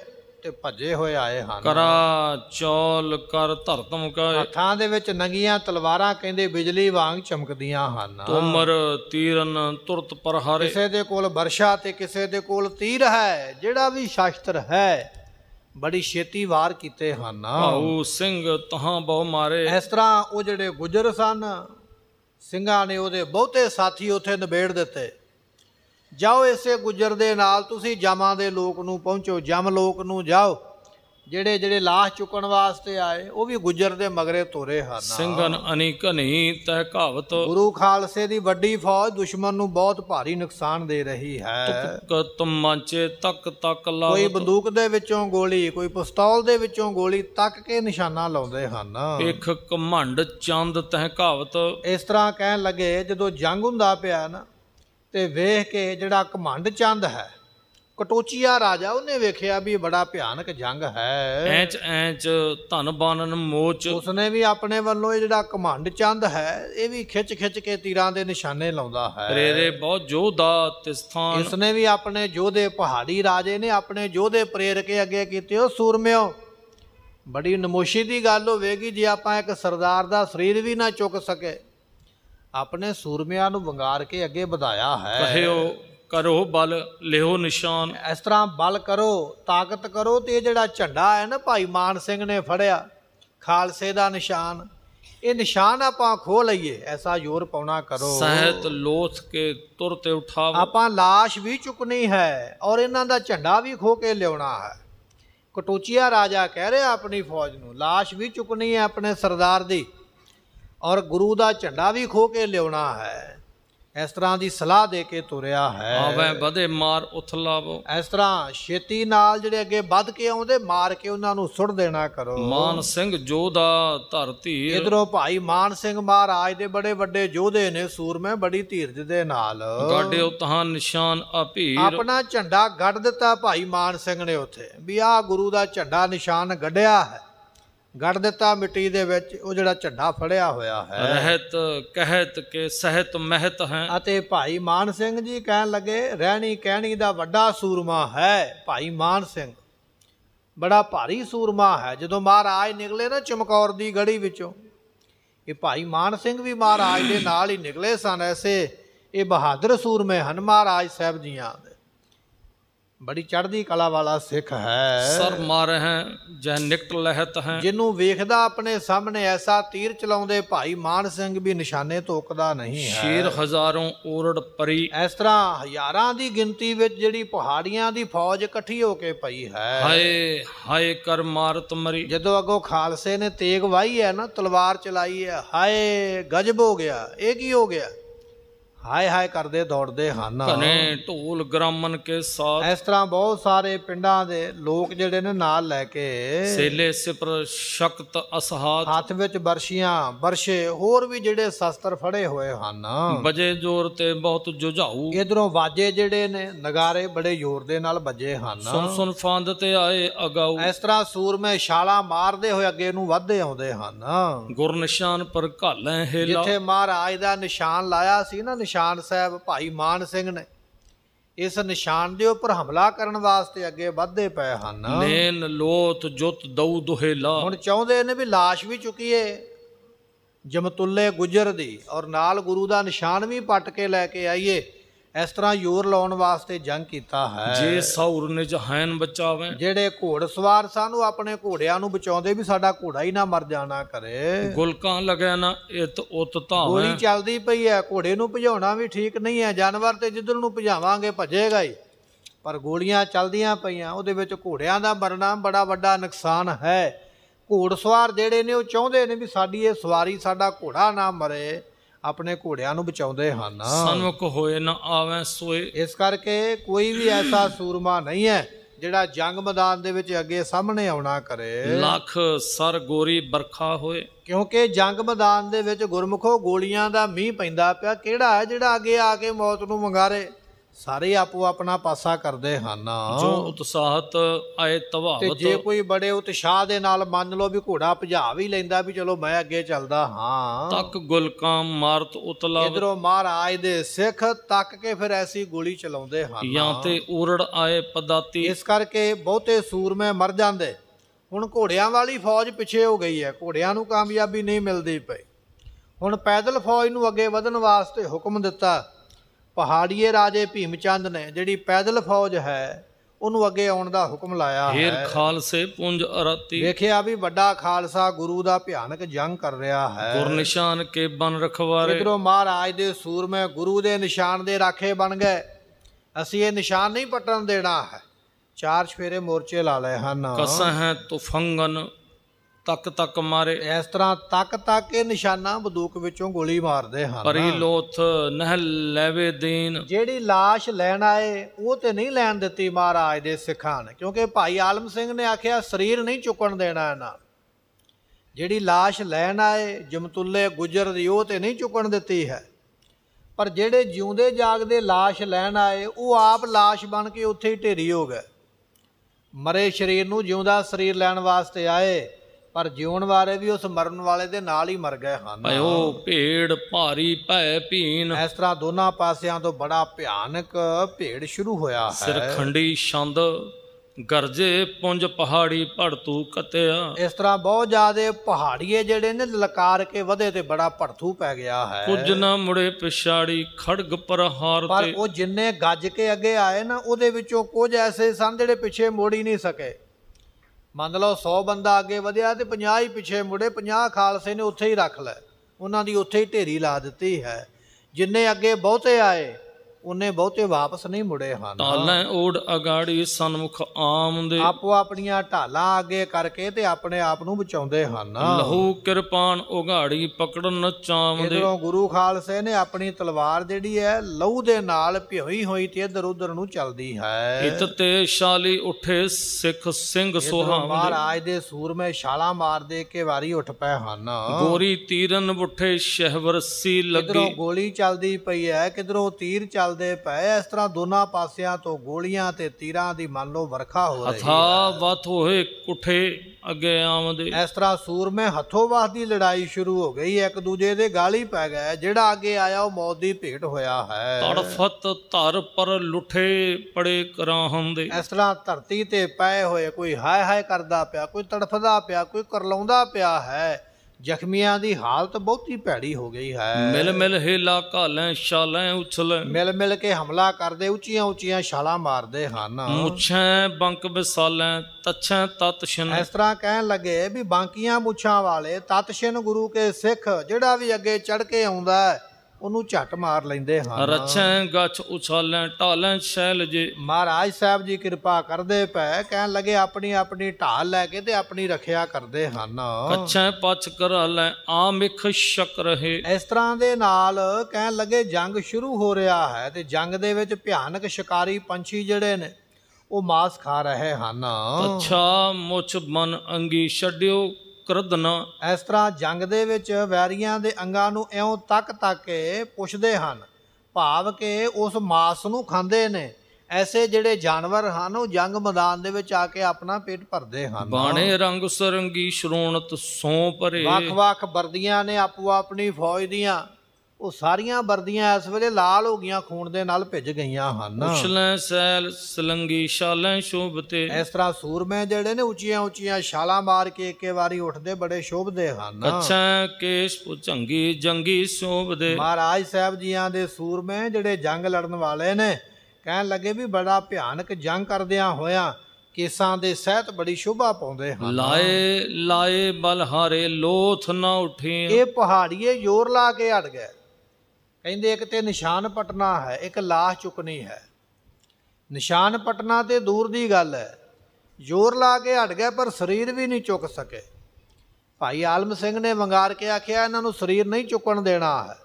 ਤੇ ਭੱਜੇ ਹੋਏ ਆਏ ਹਨ ਕਰਾ ਚੌਲ ਕਰ ਧਰਤਮ ਕਾ ਹੱਥਾਂ ਦੇ ਵਿੱਚ ਨੰਗੀਆਂ ਤਲਵਾਰਾਂ ਕਹਿੰਦੇ ਬਿਜਲੀ ਵਾਂਗ ਚਮਕਦੀਆਂ ਹਨ ਤੁਮਰ ਤੀਰਨ ਤੁਰਤ ਪਰ ਹਰੇ ਕਿਸੇ ਦੇ ਕੋਲ ਵਰਸ਼ਾ ਤੇ ਕਿਸੇ ਦੇ ਕੋਲ ਤੀਰ ਹੈ ਜਿਹੜਾ ਵੀ ਸ਼ਾਸਤਰ ਹੈ ਬੜੀ ਛੇਤੀ ਵਾਰ ਕੀਤੇ ਹਨ ਆਉ ਸਿੰਘ ਤਹਾਂ ਬਹੁ ਮਾਰੇ ਇਸ ਤਰ੍ਹਾਂ ਉਹ ਜਿਹੜੇ ਗੁਜਰ ਸਨ ਸਿੰਘਾਂ ਨੇ ਉਹਦੇ ਬਹੁਤੇ ਸਾਥੀ ਉੱਥੇ ਨਿਬੇੜ ਦਿੱਤੇ ਜਾਓ ਇਸੇ ਗੁਜਰ ਦੇ ਨਾਲ ਤੁਸੀਂ ਜਮਾਂ ਦੇ ਲੋਕ ਨੂੰ ਪਹੁੰਚੋ ਜਮ ਲੋਕ ਨੂੰ ਜਾਓ ਜਿਹੜੇ ਜਿਹੜੇ ਲਾਸ਼ ਚੁੱਕਣ ਵਾਸਤੇ ਆਏ ਉਹ ਵੀ ਗੁਜਰ ਦੇ ਮਗਰੇ ਤੋਰੇ ਹਨ ਸਿੰਘਨ ਅਨੇਕਨੀ ਤਹਿ ਕਹਾਵਤ ਗੁਰੂ ਖਾਲਸੇ ਦੀ ਵੱਡੀ ਫੌਜ ਦੁਸ਼ਮਣ ਨੂੰ ਬਹੁਤ ਭਾਰੀ ਨੁਕਸਾਨ ਦੇ ਰਹੀ ਹੈ ਤੁਕ ਤੱਕ ਤੱਕ ਲਾ ਕੋਈ ਬੰਦੂਕ ਦੇ ਵਿੱਚੋਂ ਗੋਲੀ ਕੋਈ ਪਿਸਤੌਲ ਦੇ ਵਿੱਚੋਂ ਗੋਲੀ ਤੱਕ ਕੇ ਨਿਸ਼ਾਨਾ ਲਾਉਂਦੇ ਹਨ ਇੱਕ ਕਮੰਡ ਚੰਦ ਤਹਿ ਕਹਾਵਤ ਇਸ ਤਰ੍ਹਾਂ ਕਹਿਣ ਲੱਗੇ ਜਦੋਂ ਜੰਗ ਹੁੰਦਾ ਪਿਆ ਨਾ ਤੇ ਵੇਖ ਕੇ ਜਿਹੜਾ ਕਮੰਡ ਚੰਦ ਹੈ ਕਟੋਚੀਆ ਰਾਜਾ ਉਹਨੇ ਵੇਖਿਆ ਵੀ ਬੜਾ ਭਿਆਨਕ ਜੰਗ ਹੈ ਐਂਚ ਐਂਚ ਧਨ ਬਾਨਨ ਮੋਚ ਉਸਨੇ ਵੀ ਆਪਣੇ ਵੱਲੋਂ ਇਹ ਜਿਹੜਾ ਕਮੰਡ ਚੰਦ ਹੈ ਇਹ ਵੀ ਖਿੱਚ ਖਿੱਚ ਕੇ ਤੀਰਾਂ ਦੇ ਨਿਸ਼ਾਨੇ ਲਾਉਂਦਾ ਹੈ ਪ੍ਰੇਰੇ ਬਹੁਤ ਜੋਧਾ ਤਿਸਥਾਨ ਇਸਨੇ ਵੀ ਆਪਣੇ ਜੋਧੇ ਪਹਾੜੀ ਰਾਜੇ ਨੇ ਆਪਣੇ ਜੋਧੇ ਪ੍ਰੇਰ ਕੇ ਅੱਗੇ ਕੀਤੇ ਉਹ ਸੂਰਮਿਓ ਬੜੀ ਨਮੋਸ਼ੀ ਦੀ ਗੱਲ ਹੋਵੇਗੀ ਜੇ ਆਪਾਂ ਇੱਕ ਸਰਦਾਰ ਦਾ ਸਰੀਰ ਵੀ ਨਾ ਚੁੱਕ ਸਕੇ ਆਪਣੇ ਸੂਰਮਿਆਂ ਨੂੰ ਵੰਗਾਰ ਕੇ ਅੱਗੇ ਵਧਾਇਆ ਹੈ ਕਹਿਓ ਕਰੋ ਬਲ ਲਿਓ ਨਿਸ਼ਾਨ ਇਸ ਤਰ੍ਹਾਂ ਬਲ ਕਰੋ ਤਾਕਤ ਕਰੋ ਤੇ ਇਹ ਜਿਹੜਾ ਝੰਡਾ ਹੈ ਨਾ ਭਾਈ ਮਾਨ ਸਿੰਘ ਨੇ ਫੜਿਆ ਖਾਲਸੇ ਦਾ ਨਿਸ਼ਾਨ ਇਹ ਨਿਸ਼ਾਨ ਆਪਾਂ ਖੋ ਲਈਏ ਐਸਾ ਜ਼ੋਰ ਪਾਉਣਾ ਕਰੋ ਸਹਿਤ ਲੋਥ ਕੇ ਤੁਰ ਤੇ ਉਠਾਵ ਆਪਾਂ লাশ ਵੀ ਚੁੱਕਣੀ ਹੈ ਔਰ ਇਹਨਾਂ ਦਾ ਝੰਡਾ ਵੀ ਖੋ ਕੇ ਲਿਆਉਣਾ ਹੈ ਕਟੋਚੀਆ ਰਾਜਾ ਕਹਿ ਰਿਹਾ ਆਪਣੀ ਫੌਜ ਨੂੰ লাশ ਵੀ ਚੁੱਕਣੀ ਹੈ ਆਪਣੇ ਸਰਦਾਰ ਦੀ ਔਰ ਗੁਰੂ ਦਾ ਝੰਡਾ ਵੀ ਖੋ ਕੇ ਲਿਆਉਣਾ ਹੈ ਇਸ ਤਰ੍ਹਾਂ ਦੀ ਸਲਾਹ ਦੇ ਕੇ ਤੁਰਿਆ ਹੈ ਆਵੇਂ ਵਧੇ ਮਾਰ ਉਥਲਾਵੋ ਇਸ ਤਰ੍ਹਾਂ ਛੇਤੀ ਨਾਲ ਜਿਹੜੇ ਅੱਗੇ ਵੱਧ ਕੇ ਆਉਂਦੇ ਮਾਰ ਕੇ ਉਹਨਾਂ ਨੂੰ ਸੁੱਟ ਦੇਣਾ ਕਰੋ ਮਾਨ ਸਿੰਘ ਜੋਧਾ ਧਰਤੀ ਇਧਰੋਂ ਭਾਈ ਮਾਨ ਸਿੰਘ ਮਹਾਰਾਜ ਦੇ ਬੜੇ ਵੱਡੇ ਜੋਧੇ ਨੇ ਸੂਰਮੇ ਬੜੀ ਧੀਰਜ ਦੇ ਨਾਲ ਗਾਡੇ ਉਤਾਂ ਨਿਸ਼ਾਨ ਆਪੀ ਆਪਣਾ ਝੰਡਾ ਗੱਡ ਦਿੱਤਾ ਭਾਈ ਮਾਨ ਸਿੰਘ ਨੇ ਉੱਥੇ ਵੀ ਆ ਗੁਰੂ ਦਾ ਝੰਡਾ ਨਿਸ਼ਾਨ ਗੱਡਿਆ ਹੈ ਗੜ ਦਿੱਤਾ ਮਿੱਟੀ ਦੇ ਵਿੱਚ ਉਹ ਜਿਹੜਾ ਝੰਡਾ ਫੜਿਆ ਹੋਇਆ ਹੈ ਰਹਿਤ ਕਹਿਤ ਕੇ ਸਹਿਤ ਮਹਿਤ ਹੈ ਅਤੇ ਭਾਈ ਮਾਨ ਸਿੰਘ ਜੀ ਕਹਿਣ ਲੱਗੇ ਰਹਿਣੀ ਕਹਿਣੀ ਦਾ ਵੱਡਾ ਸੂਰਮਾ ਹੈ ਭਾਈ ਮਾਨ ਸਿੰਘ ਬੜਾ ਭਾਰੀ ਸੂਰਮਾ ਹੈ ਜਦੋਂ ਮਹਾਰਾਜ ਨਿਕਲੇ ਨਾ ਚਮਕੌਰ ਦੀ ਗੜੀ ਵਿੱਚੋਂ ਇਹ ਭਾਈ ਮਾਨ ਸਿੰਘ ਵੀ ਮਹਾਰਾਜ ਦੇ ਨਾਲ ਹੀ ਨਿਕਲੇ ਸਨ ਐਸੇ ਇਹ ਬਹਾਦਰ ਸੂਰਮੇ ਹਨ ਮਹਾਰਾਜ ਸਾਹਿਬ ਜੀਆਂ ਬੜੀ ਚੜ੍ਹਦੀ ਕਲਾ ਵਾਲਾ ਸਿੱਖ ਹੈ ਸਰ ਮਾਰ ਹੈ ਜਹ ਨਿਕਟ ਲਹਿਤ ਹੈ ਜਿਹਨੂੰ ਵੇਖਦਾ ਆਪਣੇ ਸਾਹਮਣੇ ਐਸਾ ਤੀਰ ਚਲਾਉਂਦੇ ਭਾਈ ਮਾਨ ਸਿੰਘ ਵੀ ਨਿਸ਼ਾਨੇ ਤੋਕਦਾ ਨਹੀਂ ਹੈ ਸ਼ੇਰ ਹਜ਼ਾਰੋਂ ਓਰੜ ਪਰੀ ਇਸ ਤਰ੍ਹਾਂ ਹਜ਼ਾਰਾਂ ਦੀ ਗਿਣਤੀ ਵਿੱਚ ਜਿਹੜੀ ਪਹਾੜੀਆਂ ਦੀ ਫੌਜ ਇਕੱਠੀ ਹੋ ਕੇ ਪਈ ਹੈ ਹਾਏ ਹਾਏ ਕਰ ਮਾਰਤ ਮਰੀ ਜਦੋਂ ਅੱਗੋਂ ਖਾਲਸੇ ਨੇ ਤੇਗ ਵਾਹੀ ਹੈ ਨਾ ਤਲਵਾਰ ਚਲਾਈ ਹੈ ਹਾਏ ਗਜਬ ਹੋ ਗਿਆ ਇਹ ਕੀ ਹੋ ਗਿਆ ਹਾਏ ਹਾਏ ਕਰਦੇ ਦੌੜਦੇ ਹਨ ਧਨੇ ਢੋਲ ਗ੍ਰਾਮਨ ਕੇ ਸਾਥ ਇਸ ਤਰ੍ਹਾਂ ਬਹੁਤ ਸਾਰੇ ਪਿੰਡਾਂ ਦੇ ਲੋਕ ਜਿਹੜੇ ਨੇ ਨਾਲ ਲੈ ਕੇ ਸੇਲੇ ਸਿਪਰ ਸ਼ਕਤ ਅਸਹਾਤ ਹੱਥ ਵਿੱਚ ਬਰਸ਼ੀਆਂ ਬਰਸ਼ੇ ਹੋਰ ਵੀ ਜਿਹੜੇ ਸ਼ਸਤਰ ਫੜੇ ਹੋਏ ਹਨ ਵਜੇ ਜ਼ੋਰ ਤੇ ਬਹੁਤ ਜੁਝਾਉ ਇਧਰੋਂ ਵਾਜੇ ਜਿਹੜੇ ਨੇ ਨਗਾਰੇ ਬੜੇ ਜ਼ੋਰ ਦੇ ਨਾਲ ਵੱਜੇ ਹਨ ਸੁਣ ਸੁਣ ਫੰਦ ਤੇ ਆਏ ਅਗਾਉ ਇਸ ਤਰ੍ਹਾਂ ਸੂਰਮੇ ਛਾਲਾ ਮਾਰਦੇ ਹੋਏ ਅੱਗੇ ਨੂੰ ਵੱਧਦੇ ਆਉਂਦੇ ਹਨ ਗੁਰ ਨਿਸ਼ਾਨ ਪਰ ਘਾਲੈ ਹੇਲਾ ਜਿੱਥੇ ਮਹਾਰਾਜ ਦਾ ਨਿਸ਼ਾਨ ਲਾਇਆ ਸੀ ਨਾ ਨਿਸ਼ਾਨ ਸਾਹਿਬ ਭਾਈ ਮਾਨ ਸਿੰਘ ਨੇ ਇਸ ਨਿਸ਼ਾਨ ਦੇ ਉੱਪਰ ਹਮਲਾ ਕਰਨ ਵਾਸਤੇ ਅੱਗੇ ਵੱਧਦੇ ਪਏ ਹਨ ਨੈਣ ਲੋਤ ਜੁਤ ਦਉ ਦੁਹੇਲਾ ਹੁਣ ਚਾਹੁੰਦੇ ਨੇ ਵੀ লাশ ਵੀ ਚੁਕੀਏ ਜਮਤੁੱਲੇ ਗੁਜਰ ਦੀ ਔਰ ਨਾਲ ਗੁਰੂ ਦਾ ਨਿਸ਼ਾਨ ਵੀ ਪੱਟ ਕੇ ਲੈ ਕੇ ਆਈਏ ਇਸ ਤਰ੍ਹਾਂ ਯੂਰ ਲਾਉਣ ਵਾਸਤੇ ਜੰਗ ਕੀਤਾ ਹੈ ਜੇ ਸੌਰ ਨੇ ਜਹਾਨ ਬਚਾਵੇ ਜਿਹੜੇ ਘੋੜਸਵਾਰ ਸਨ ਉਹ ਆਪਣੇ ਘੋੜਿਆਂ ਨੂੰ ਬਚਾਉਂਦੇ ਵੀ ਸਾਡਾ ਘੋੜਾ ਹੀ ਨਾ ਮਰ ਜਾਣਾ ਕਰੇ ਗੁਲਕਾਂ ਲਗਿਆ ਨਾ ਇਤ ਉਤ ਧਾਵੇ ਗੋਲੀ ਚੱਲਦੀ ਪਈ ਹੈ ਘੋੜੇ ਨੂੰ ਭਜਾਉਣਾ ਵੀ ਠੀਕ ਨਹੀਂ ਹੈ ਜਾਨਵਰ ਤੇ ਜਿੱਧਰ ਨੂੰ ਭਜਾਵਾਂਗੇ ਭਜੇਗਾ ਹੀ ਪਰ ਗੋਲੀਆਂ ਚੱਲਦੀਆਂ ਪਈਆਂ ਉਹਦੇ ਵਿੱਚ ਘੋੜਿਆਂ ਦਾ ਮਰਨਾ ਬੜਾ ਵੱਡਾ ਨੁਕਸਾਨ ਹੈ ਘੋੜਸਵਾਰ ਜਿਹੜੇ ਨੇ ਉਹ ਚਾਹੁੰਦੇ ਨੇ ਵੀ ਸਾਡੀ ਇਹ ਸਵਾਰੀ ਸਾਡਾ ਘੋੜਾ ਨਾ ਮਰੇ ਆਪਣੇ ਘੋੜਿਆਂ ਨੂੰ ਬਚਾਉਂਦੇ ਹਨ ਸਨਮੁਖ ਹੋਏ ਨਾ ਆਵੇਂ ਸੋਏ ਇਸ ਕਰਕੇ ਕੋਈ ਵੀ ਐਸਾ ਸੂਰਮਾ ਨਹੀਂ ਹੈ ਜਿਹੜਾ ਜੰਗ ਮੈਦਾਨ ਦੇ ਵਿੱਚ ਅੱਗੇ ਸਾਹਮਣੇ ਆਉਣਾ ਕਰੇ ਲੱਖ ਸਰ ਗੋਰੀ ਬਰਖਾ ਹੋਏ ਕਿਉਂਕਿ ਜੰਗ ਮੈਦਾਨ ਦੇ ਵਿੱਚ ਗੁਰਮਖੋ ਗੋਲੀਆਂ ਦਾ ਮੀਂਹ ਪੈਂਦਾ ਪਿਆ ਕਿਹੜਾ ਹੈ ਜਿਹੜਾ ਅੱਗੇ ਆ ਕੇ ਮੌਤ ਨੂੰ ਮੰਗਾਰੇ ਸਾਰੇ ਆਪੋ ਆਪਣਾ ਪਾਸਾ ਕਰਦੇ ਹਨ ਜੋ ਉਤਸ਼ਾਹਤ ਆਏ ਤਵਾਵਤ ਜੇ ਕੋਈ ਬੜੇ ਉਤਸ਼ਾਹ ਦੇ ਨਾਲ ਮੰਨ ਲਓ ਵੀ ਘੋੜਾ ਭਜਾ ਵੀ ਲੈਂਦਾ ਵੀ ਚਲੋ ਮੈਂ ਅੱਗੇ ਚੱਲਦਾ ਹਾਂ ਤੱਕ ਗੁਲਕਾਮ ਮਾਰਤ ਉਤਲਾ ਇਧਰੋਂ ਮਹਾਰਾਜ ਦੇ ਸਿੱਖ ਤੱਕ ਕੇ ਫਿਰ ਐਸੀ ਗੋਲੀ ਚਲਾਉਂਦੇ ਹਨ ਜਾਂ ਤੇ ਉਰੜ ਆਏ ਪਦਾਤੀ ਇਸ ਕਰਕੇ ਬਹੁਤੇ ਸੂਰਮੇ ਮਰ ਜਾਂਦੇ ਹੁਣ ਘੋੜਿਆਂ ਵਾਲੀ ਫੌਜ ਪਿੱਛੇ ਹੋ ਗਈ ਹੈ ਘੋੜਿਆਂ ਨੂੰ ਕਾਮਯਾਬੀ ਨਹੀਂ ਮਿਲਦੀ ਪਈ ਹੁਣ ਪੈਦਲ ਫੌਜ ਨੂੰ ਅੱਗੇ ਵਧਣ ਵਾਸਤੇ ਹੁਕਮ ਦਿੱਤਾ ਪਹਾੜੀਏ ਰਾਜੇ ਭੀਮਚੰਦ ਨੇ ਜਿਹੜੀ ਪੈਦਲ ਫੌਜ ਹੈ ਉਹਨੂੰ ਅੱਗੇ ਆਉਣ ਦਾ ਹੁਕਮ ਲਾਇਆ ਹੈ ਫਿਰ ਖਾਲਸੇ ਪੁੰਜ ਅਰਤੀ ਵੇਖਿਆ ਵੀ ਵੱਡਾ ਖਾਲਸਾ ਗੁਰੂ ਦਾ ਭਿਆਨਕ ਜੰਗ ਕਰ ਰਿਹਾ ਹੈ ਗੁਰ ਨਿਸ਼ਾਨ ਕੇ ਬਨ ਰਖਵਾਰੇ ਇਧਰੋਂ ਮਹਾਰਾਜ ਦੇ ਸੂਰਮੇ ਗੁਰੂ ਦੇ ਨਿਸ਼ਾਨ ਦੇ ਰਾਖੇ ਬਣ ਗਏ ਅਸੀਂ ਇਹ ਨਿਸ਼ਾਨ ਨਹੀਂ ਪਟਣ ਦੇਣਾ ਹੈ ਚਾਰ ਛੇਰੇ ਮੋਰਚੇ ਲਾ ਲਏ ਹਨ ਕਸਹ ਹੈ ਤੁਫੰਗਨ ਤੱਕ ਤੱਕ ਮਾਰੇ ਇਸ ਤਰ੍ਹਾਂ ਤੱਕ ਤੱਕ ਇਹ ਨਿਸ਼ਾਨਾ ਬੰਦੂਕ ਵਿੱਚੋਂ ਗੋਲੀ ਮਾਰਦੇ ਹਨ ਪਰੀ ਲੋਥ ਨਹਿਲ ਲੈਵੇ ਦੀਨ ਜਿਹੜੀ লাশ ਲੈਣ ਆਏ ਉਹ ਤੇ ਨਹੀਂ ਲੈਣ ਦਿੱਤੀ ਮਹਾਰਾਜ ਦੇ ਸਿੱਖਾਂ ਨੇ ਕਿਉਂਕਿ ਭਾਈ ਆਲਮ ਸਿੰਘ ਨੇ ਆਖਿਆ ਸਰੀਰ ਨਹੀਂ ਚੁੱਕਣ ਦੇਣਾ ਇਹਨਾਂ ਜਿਹੜੀ লাশ ਲੈਣ ਆਏ ਜਮਤੁੱਲੇ ਗੁਜਰ ਦੀ ਉਹ ਤੇ ਨਹੀਂ ਚੁੱਕਣ ਦਿੱਤੀ ਹੈ ਪਰ ਜਿਹੜੇ ਜਿਉਂਦੇ ਜਾਗਦੇ লাশ ਲੈਣ ਆਏ ਉਹ ਆਪ লাশ ਬਣ ਕੇ ਉੱਥੇ ਹੀ ਢੇਰੀ ਹੋ ਗਏ ਮਰੇ ਸਰੀਰ ਨੂੰ ਜਿਉਂਦਾ ਸਰੀਰ ਲੈਣ ਵਾਸਤੇ ਆਏ ਪਰ ਜਿਉਣ ਵਾਲੇ ਵੀ ਉਸ ਮਰਨ ਵਾਲੇ ਦੇ ਨਾਲ ਹੀ ਮਰ ਗਏ ਹਨ ਭਇਓ ਭੇੜ ਭਾਰੀ ਭੈ ਭੀਨ ਇਸ ਤਰ੍ਹਾਂ ਦੋਨਾਂ ਪਾਸਿਆਂ ਤੋਂ ਬੜਾ ਭਿਆਨਕ ਭੇੜ ਸ਼ੁਰੂ ਹੋਇਆ ਹੈ ਸਿਰਖੰਡੀ ਛੰਦ ਗਰਜੇ ਪੁੰਜ ਪਹਾੜੀ ਭੜਤੂ ਕਤਿਆ ਇਸ ਤਰ੍ਹਾਂ ਬਹੁਤ ਜ਼ਿਆਦੇ ਪਹਾੜੀਏ ਜਿਹੜੇ ਨੇ ਲਲਕਾਰ ਕੇ ਵਧੇ ਤੇ ਬੜਾ ਭੜਥੂ ਪੈ ਗਿਆ ਹੈ ਕੁਝ ਨਾ ਮੁੜੇ ਪਿਛਾੜੀ ਖੜਗ ਪ੍ਰਹਾਰ ਤੇ ਪਰ ਉਹ ਜਿੰਨੇ ਗੱਜ ਕੇ ਅੱਗੇ ਆਏ ਨਾ ਉਹਦੇ ਵਿੱਚੋਂ ਕੁਝ ਐਸੇ ਸਨ ਜਿਹੜੇ ਪਿੱਛੇ ਮੋੜ ਹੀ ਨਹੀਂ ਸਕੇ ਮੰਨ ਲਓ 100 ਬੰਦਾ ਅੱਗੇ ਵਧਿਆ ਤੇ 50 ਹੀ ਪਿੱਛੇ ਮੁੜੇ 50 ਖਾਲਸੇ ਨੇ ਉੱਥੇ ਹੀ ਰੱਖ ਲੈ ਉਹਨਾਂ ਦੀ ਉੱਥੇ ਹੀ ਢੇਰੀ ਲਾ ਦਿੱਤੀ ਹੈ ਜਿੰਨੇ ਅੱਗੇ ਬਹੁਤੇ ਆਏ ਉਹਨੇ ਬਹੁਤੇ ਵਾਪਸ ਨਹੀਂ ਮੁੜੇ ਹਨ ਢਾਲਾਂ ਓੜ ਅਗਾੜੀ ਸਨਮੁਖ ਦੇ ਆਪੋ ਆਪਣੀਆਂ ਢਾਲਾਂ ਅੱਗੇ ਕਰਕੇ ਤੇ ਆਪਣੇ ਆਪ ਨੂੰ ਬਚਾਉਂਦੇ ਹਨ ਲਹੂ ਕਿਰਪਾਨ ਉਗਾੜੀ ਪਕੜਨ ਦੇ ਇਧਰੋਂ ਗੁਰੂ ਖਾਲਸੇ ਨੇ ਆਪਣੀ ਤਲਵਾਰ ਜਿਹੜੀ ਹੈ ਲਹੂ ਦੇ ਨਾਲ ਭਿਹੋਈ ਹੋਈ ਤੇ ਇਧਰ ਉਧਰ ਨੂੰ ਚੱਲਦੀ ਹੈ ਇਤ ਤੇ ਸ਼ਾਲੀ ਉੱਠੇ ਸਿੱਖ ਸਿੰਘ ਸੋਹਾਵਦੇ ਮਹਾਰਾਜ ਦੇ ਸੂਰਮੇ ਛਾਲਾ ਮਾਰ ਦੇ ਕੇ ਵਾਰੀ ਉੱਠ ਪਏ ਹਨ ਗੋਰੀ ਤੀਰਨ ਬੁੱਠੇ ਸ਼ਹਿਵਰਸੀ ਲੱਗੀ ਇਧਰੋਂ ਗੋਲੀ ਚੱਲਦੀ ਪਈ ਹੈ ਕਿਧਰੋਂ ਤੀਰ ਚੱਲਦੇ ਪਏ ਇਸ ਤਰ੍ਹਾਂ ਦੋਨਾਂ ਪਾਸਿਆਂ ਤੋਂ ਗੋਲੀਆਂ ਤੇ ਤੀਰਾਂ ਦੀ ਮੰਨ ਲਓ ਵਰਖਾ ਹੋ ਰਹੀ ਹੈ ਅਥਾ ਵਤ ਹੋਏ ਕੁੱਠੇ ਅੱਗੇ ਆਉਂਦੇ ਇਸ ਤਰ੍ਹਾਂ ਸੂਰਮੇ ਹੱਥੋਂ ਵਾਹ ਦੀ ਲੜਾਈ ਸ਼ੁਰੂ ਹੋ ਗਈ ਇੱਕ ਦੂਜੇ ਦੇ ਗਾਲੀ ਪੈ ਗਏ ਜਿਹੜਾ ਅੱਗੇ ਆਇਆ ਉਹ ਮੌਤ ਦੀ ਭੇਟ ਹੋਇਆ ਹੈ ਤੜਫਤ ਧਰ ਪਰ ਲੁੱਠੇ ਪੜੇ ਕਰਾਂ ਹੁੰਦੇ ਇਸ ਤਰ੍ਹਾਂ ਧਰਤੀ ਤੇ ਪਏ ਹੋਏ ਕੋਈ ਹਾਏ ਹਾਏ ਕਰਦਾ ਪਿਆ ਕੋਈ ਤੜਫਦਾ ਪਿਆ ਕੋਈ ਕਰਲਾਉਂਦਾ ਪਿਆ ਹੈ ਜ਼ਖਮੀਆਂ ਦੀ ਹਾਲਤ ਬਹੁਤੀ ਭੈੜੀ ਹੋ ਗਈ ਹੈ ਮਿਲ ਮਿਲ ਹੇਲਾ ਘਾਲੈ ਛਾਲੈ ਉਛਲੈ ਮਿਲ ਮਿਲ ਕੇ ਹਮਲਾ ਕਰਦੇ ਉੱਚੀਆਂ ਉੱਚੀਆਂ ਛਾਲਾਂ ਮਾਰਦੇ ਹਨ ਮੁੱਛਾਂ ਬੰਕ ਬਸਾਲੈ ਤਛਾਂ ਤਤਸ਼ਨ ਇਸ ਤਰ੍ਹਾਂ ਕਹਿਣ ਲੱਗੇ ਵੀ ਬਾਂਕੀਆਂ ਮੁੱਛਾਂ ਵਾਲੇ ਤਤਸ਼ਨ ਗੁਰੂ ਕੇ ਸਿੱਖ ਜਿਹੜਾ ਵੀ ਅੱਗੇ ਚੜ ਕੇ ਆਉਂਦਾ ਹੈ ਉਹਨੂੰ ਝਟ ਮਾਰ ਲੈਂਦੇ ਹਾਂ ਰਛੈ ਗੱਛ ਉਛਾਲੈ ਢਾਲੈ ਸ਼ੈਲ ਜੇ ਮਹਾਰਾਜ ਸਾਹਿਬ ਜੀ ਕਿਰਪਾ ਕਰਦੇ ਪੈ ਕਹਿਣ ਲਗੇ ਆਪਣੀ ਆਪਣੀ ਢਾਲ ਲੈ ਕੇ ਤੇ ਆਪਣੀ ਰੱਖਿਆ ਕਰਦੇ ਹਨ ਕੱਛੈ ਪਛ ਲੈ ਆਮਿਖ ਸ਼ਕ ਰਹੇ ਇਸ ਤਰ੍ਹਾਂ ਦੇ ਨਾਲ ਕਹਿਣ ਲਗੇ ਜੰਗ ਸ਼ੁਰੂ ਹੋ ਰਿਹਾ ਹੈ ਤੇ ਜੰਗ ਦੇ ਵਿੱਚ ਭਿਆਨਕ ਸ਼ਿਕਾਰੀ ਪੰਛੀ ਜਿਹੜੇ ਨੇ ਉਹ ਮਾਸ ਖਾ ਰਹੇ ਹਨ ਅੱਛਾ ਮੁਛ ਮਨ ਅੰਗੀ ਛੱਡਿਓ ਕਰਦਨ ਇਸ ਤਰ੍ਹਾਂ ਜੰਗ ਦੇ ਵਿੱਚ ਵੈਰੀਆਂ ਦੇ ਅੰਗਾਂ ਨੂੰ ਐਉਂ ਤੱਕ ਤੱਕ ਕੇ ਪੁੱਛਦੇ ਹਨ ਭਾਵ ਕਿ ਉਸ ਮਾਸ ਨੂੰ ਖਾਂਦੇ ਨੇ ਐਸੇ ਜਿਹੜੇ ਜਾਨਵਰ ਹਨ ਉਹ ਜੰਗ ਮੈਦਾਨ ਦੇ ਵਿੱਚ ਆ ਕੇ ਆਪਣਾ ਪੇਟ ਭਰਦੇ ਹਨ ਬਾਣੇ ਰੰਗ ਸਰੰਗੀ ਸ਼ਰੋਣਤ ਸੋਂ ਭਰੇ ਵੱਖ-ਵੱਖ ਵਰਦੀਆਂ ਨੇ ਆਪੋ ਆਪਣੀ ਫੌਜ ਦੀਆਂ ਉਹ ਸਾਰੀਆਂ ਵਰਦੀਆਂ ਇਸ ਵੇਲੇ ਲਾਲ ਹੋ ਗਈਆਂ ਖੂਨ ਦੇ ਨਾਲ ਭਿੱਜ ਗਈਆਂ ਹਨ ਉਛਲੈ ਸੈਲ ਸਲੰਗੀ ਸ਼ਾਲੈ ਸ਼ੋਭਤੇ ਇਸ ਤਰ੍ਹਾਂ ਸੂਰਮੇ ਜਿਹੜੇ ਨੇ ਉੱਚੀਆਂ ਉੱਚੀਆਂ ਛਾਲਾਂ ਮਾਰ ਕੇ ਇੱਕੇ ਵਾਰੀ ਉੱਠਦੇ ਬੜੇ ਸ਼ੋਭਦੇ ਹਨ ਅੱਛਾ ਕੇਸ਼ ਪੁਚੰਗੀ ਜੰਗੀ ਸ਼ੋਭਦੇ ਮਹਾਰਾਜ ਸਾਹਿਬ ਜੀਆਂ ਦੇ ਸੂਰਮੇ ਜਿਹੜੇ ਜੰਗ ਲੜਨ ਵਾਲੇ ਨੇ ਕਹਿਣ ਲੱਗੇ ਵੀ ਬੜਾ ਭਿਆਨਕ ਜੰਗ ਕਰਦਿਆਂ ਹੋਇਆ ਕੇਸਾਂ ਦੇ ਸਹਿਤ ਬੜੀ ਸ਼ੋਭਾ ਪਾਉਂਦੇ ਹਨ ਲਾਏ ਲਾਏ ਬਲਹਾਰੇ ਲੋਥ ਨਾ ਉਠੇ ਇਹ ਪਹਾੜੀਏ ਜ਼ੋਰ ਲਾ ਕੇ ਹਟ ਗਏ ਕਹਿੰਦੇ ਇੱਕ ਤੇ ਨਿਸ਼ਾਨ ਪਟਨਾ ਹੈ ਇੱਕ ਲਾਸ਼ ਚੁੱਕਣੀ ਹੈ ਨਿਸ਼ਾਨ ਪਟਨਾ ਤੇ ਦੂਰ ਦੀ ਗੱਲ ਹੈ ਜ਼ੋਰ ਲਾ ਕੇ ਹਟ ਗਿਆ ਪਰ ਸਰੀਰ ਵੀ ਨਹੀਂ ਚੁੱਕ ਸਕੇ ਭਾਈ ਆਲਮ ਸਿੰਘ ਨੇ ਵੰਗਾਰ ਕੇ ਆਖਿਆ ਇਹਨਾਂ ਨੂੰ ਸਰੀਰ ਨਹੀਂ ਚੁੱਕਣ ਦੇਣਾ ਹੈ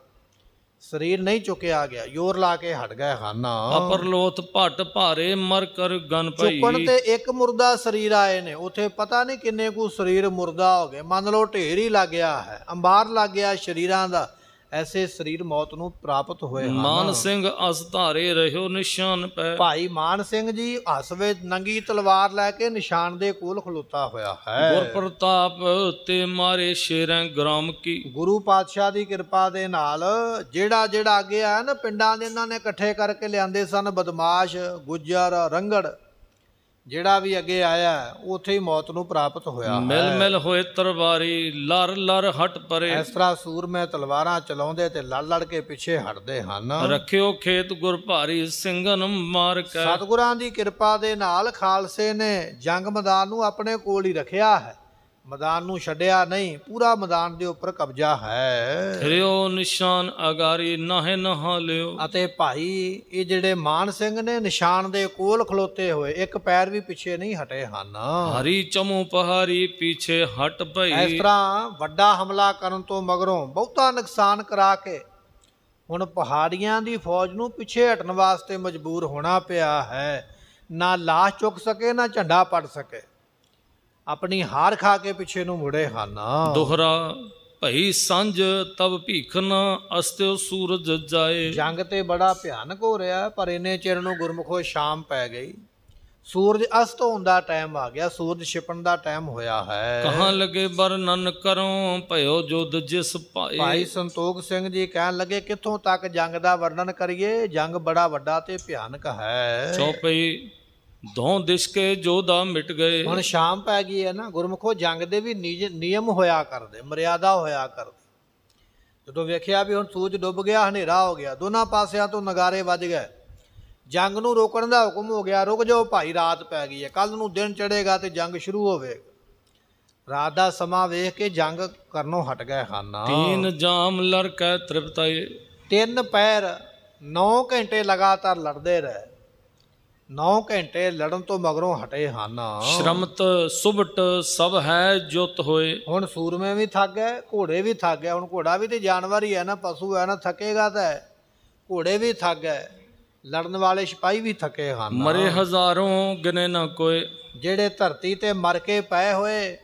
ਸਰੀਰ ਨਹੀਂ ਚੁੱਕਿਆ ਗਿਆ ਜ਼ੋਰ ਲਾ ਕੇ ਹਟ ਗਏ ਖਾਨਾ ਅਪਰਲੋਥ ਭਟ ਭਾਰੇ ਮਰ ਕਰ ਗਨ ਪਈ ਚੁੱਕਣ ਤੇ ਇੱਕ ਮੁਰਦਾ ਸਰੀਰ ਆਏ ਨੇ ਉਥੇ ਪਤਾ ਨਹੀਂ ਕਿੰਨੇ ਕੁ ਸਰੀਰ ਮੁਰਦਾ ਹੋ ਗਏ ਮੰਨ ਲਓ ਢੇਰ ਹੀ ਲੱਗਿਆ ਹੈ ਅੰਬਾਰ ਲੱਗ ਗਿਆ ਸਰੀਰਾਂ ਦਾ ਐਸੇ ਸਰੀਰ ਮੌਤ ਨੂੰ ਪ੍ਰਾਪਤ ਹੋਏ ਹਨ ਮਾਨ ਸਿੰਘ ਅਸ ਧਾਰੇ ਰਹਿਓ ਨਿਸ਼ਾਨ ਪੈ ਭਾਈ ਮਾਨ ਸਿੰਘ ਜੀ ਹਸਵੇ ਨੰਗੀ ਤਲਵਾਰ ਲੈ ਕੇ ਨਿਸ਼ਾਨ ਦੇ ਕੋਲ ਖਲੋਤਾ ਹੋਇਆ ਹੈ ਗੁਰ ਪ੍ਰਤਾਪ ਤੇ ਮਾਰੇ ਸ਼ੇਰਾਂ ਗ੍ਰਾਮ ਕੀ ਗੁਰੂ ਪਾਤਸ਼ਾਹ ਦੀ ਕਿਰਪਾ ਦੇ ਨਾਲ ਜਿਹੜਾ ਜਿਹੜਾ ਅੱਗੇ ਆਇਆ ਨਾ ਪਿੰਡਾਂ ਦੇ ਇਹਨਾਂ ਨੇ ਇਕੱਠੇ ਕਰਕੇ ਲਿਆਂਦੇ ਸਨ ਬਦਮਾਸ਼ ਗੁੱਜਰ ਰੰਗੜ ਜਿਹੜਾ ਵੀ ਅੱਗੇ ਆਇਆ ਉਥੇ ਹੀ ਮੌਤ ਨੂੰ ਪ੍ਰਾਪਤ ਹੋਇਆ ਮਿਲ ਮਿਲ ਹੋਏ ਤਰਵਾਰੀ ਲਰ ਲਰ ਹਟ ਪਰੇ ਇਸ ਤਰ੍ਹਾਂ ਸੂਰਮੇ ਤਲਵਾਰਾਂ ਚਲਾਉਂਦੇ ਤੇ ਲੜ ਲੜ ਕੇ ਪਿੱਛੇ ਹਟਦੇ ਹਨ ਰੱਖਿਓ ਖੇਤ ਗੁਰ ਭਾਰੀ ਸਿੰਘਨ ਮਾਰ ਕੇ ਸਤਗੁਰਾਂ ਦੀ ਕਿਰਪਾ ਦੇ ਨਾਲ ਖਾਲਸੇ ਨੇ ਜੰਗ ਮੈਦਾਨ ਨੂੰ ਆਪਣੇ ਕੋਲ ਹੀ ਰੱਖਿਆ ਹੈ ਮੈਦਾਨ ਨੂੰ ਛੱਡਿਆ ਨਹੀਂ ਪੂਰਾ ਮੈਦਾਨ ਦੇ ਉੱਪਰ ਕਬਜ਼ਾ ਹੈ ਰਿਓ ਨਿਸ਼ਾਨ ਅਗਾਰੀ ਨਾਹੇ ਨਹਾ ਲਿਓ ਅਤੇ ਭਾਈ ਇਹ ਜਿਹੜੇ ਮਾਨ ਸਿੰਘ ਨੇ ਨਿਸ਼ਾਨ ਦੇ ਕੋਲ ਖਲੋਤੇ ਹੋਏ ਇੱਕ ਪੈਰ ਵੀ ਪਿੱਛੇ ਨਹੀਂ ਹਟੇ ਹਨ ਹਰੀ ਚਮੂ ਪਹਾਰੀ ਪਿੱਛੇ ਹਟ ਪਈ ਇਸ ਤਰ੍ਹਾਂ ਵੱਡਾ ਹਮਲਾ ਕਰਨ ਤੋਂ ਮਗਰੋਂ ਬਹੁਤਾ ਨੁਕਸਾਨ ਕਰਾ ਕੇ ਹੁਣ ਪਹਾੜੀਆਂ ਦੀ ਫੌਜ ਨੂੰ ਪਿੱਛੇ ਹਟਣ ਵਾਸਤੇ ਮਜਬੂਰ ਹੋਣਾ ਪਿਆ ਹੈ ਨਾ ਲਾਸ਼ ਚੁੱਕ ਸਕੇ ਨਾ ਝੰਡਾ ਪੜ ਸਕੇ ਆਪਣੀ ਹਾਰ ਖਾ ਕੇ ਪਿੱਛੇ ਨੂੰ ਮੁੜੇ ਹਨ ਦੁਹਰਾ ਭਈ ਸੰਜ ਤਬ ਭੀਖਨ ਅਸਤਿਉ ਸੂਰਜ ਜਾਏ ਜੰਗ ਤੇ ਬੜਾ ਭਿਆਨਕ ਹੋ ਰਿਹਾ ਪਰ ਇਨੇ ਚਿਰ ਨੂੰ ਗੁਰਮਖੋ ਸ਼ਾਮ ਪੈ ਗਈ ਸੂਰਜ ਅਸਤ ਹੋਣ ਦਾ ਟਾਈਮ ਆ ਗਿਆ ਸੂਰਜ ਛਿਪਣ ਦਾ ਟਾਈਮ ਹੋਇਆ ਹੈ ਕਹਾਂ ਲਗੇ ਵਰਨਨ ਕਰੋ ਭਇਓ ਜੁਦ ਜਿਸ ਪਾਏ ਭਾਈ ਸੰਤੋਖ ਸਿੰਘ ਜੀ ਕਹਿਣ ਲੱਗੇ ਕਿੱਥੋਂ ਤੱਕ ਜੰਗ ਦਾ ਵਰਣਨ ਕਰੀਏ ਜੰਗ ਬੜਾ ਵੱਡਾ ਤੇ ਭਿਆਨਕ ਹੈ ਚੋਪਈ ਦੋਂ ਦਿਸ ਕੇ ਜੋਧਾ ਮਿਟ ਗਏ ਹੁਣ ਸ਼ਾਮ ਪੈ ਗਈ ਹੈ ਨਾ ਗੁਰਮਖੋ ਜੰਗ ਦੇ ਵੀ ਨਿਯਮ ਹੋਇਆ ਕਰਦੇ ਮਰਿਆਦਾ ਹੋਇਆ ਕਰਦੇ ਜਦੋਂ ਵੇਖਿਆ ਵੀ ਹੁਣ ਸੂਰਜ ਡੁੱਬ ਗਿਆ ਹਨੇਰਾ ਹੋ ਗਿਆ ਦੋਨਾਂ ਪਾਸਿਆਂ ਤੋਂ ਨਗਾਰੇ ਵੱਜ ਗਏ ਜੰਗ ਨੂੰ ਰੋਕਣ ਦਾ ਹੁਕਮ ਹੋ ਗਿਆ ਰੁਕ ਜਾਓ ਭਾਈ ਰਾਤ ਪੈ ਗਈ ਹੈ ਕੱਲ ਨੂੰ ਦਿਨ ਚੜੇਗਾ ਤੇ ਜੰਗ ਸ਼ੁਰੂ ਹੋਵੇਗਾ ਰਾਤ ਦਾ ਸਮਾਂ ਵੇਖ ਕੇ ਜੰਗ ਕਰਨੋਂ ਹਟ ਗਏ ਖਾਨਾ ਤਿੰਨ ਜਾਮ ਲੜ ਕੇ ਤ੍ਰਿਪਤਾਏ ਤਿੰਨ ਪੈਰ 9 ਘੰਟੇ ਲਗਾਤਾਰ ਲੜਦੇ ਰਹੇ 9 ਘੰਟੇ ਲੜਨ ਤੋਂ ਮਗਰੋਂ ਹਟੇ ਹਨ ਸ਼ਰਮਤ ਸੁਭਟ ਸਭ ਹੈ ਜੁਤ ਹੋਏ ਹੁਣ ਸੂਰਮੇ ਵੀ ਥੱਕ ਗਏ ਘੋੜੇ ਵੀ ਥੱਕ ਗਏ ਹੁਣ ਘੋੜਾ ਵੀ ਤੇ ਜਾਨਵਰ ਹੀ ਹੈ ਨਾ ਪਸ਼ੂ ਹੈ ਨਾ ਥਕੇਗਾ ਤਾਂ ਘੋੜੇ ਵੀ ਥੱਕ ਗਏ ਲੜਨ ਵਾਲੇ ਸਿਪਾਹੀ ਵੀ ਥਕੇ ਹਨ ਮਰੇ ਹਜ਼ਾਰੋਂ ਗਿਨੇ ਨਾ ਕੋਈ ਜਿਹੜੇ ਧਰਤੀ ਤੇ ਮਰ ਕੇ ਪਏ ਹੋਏ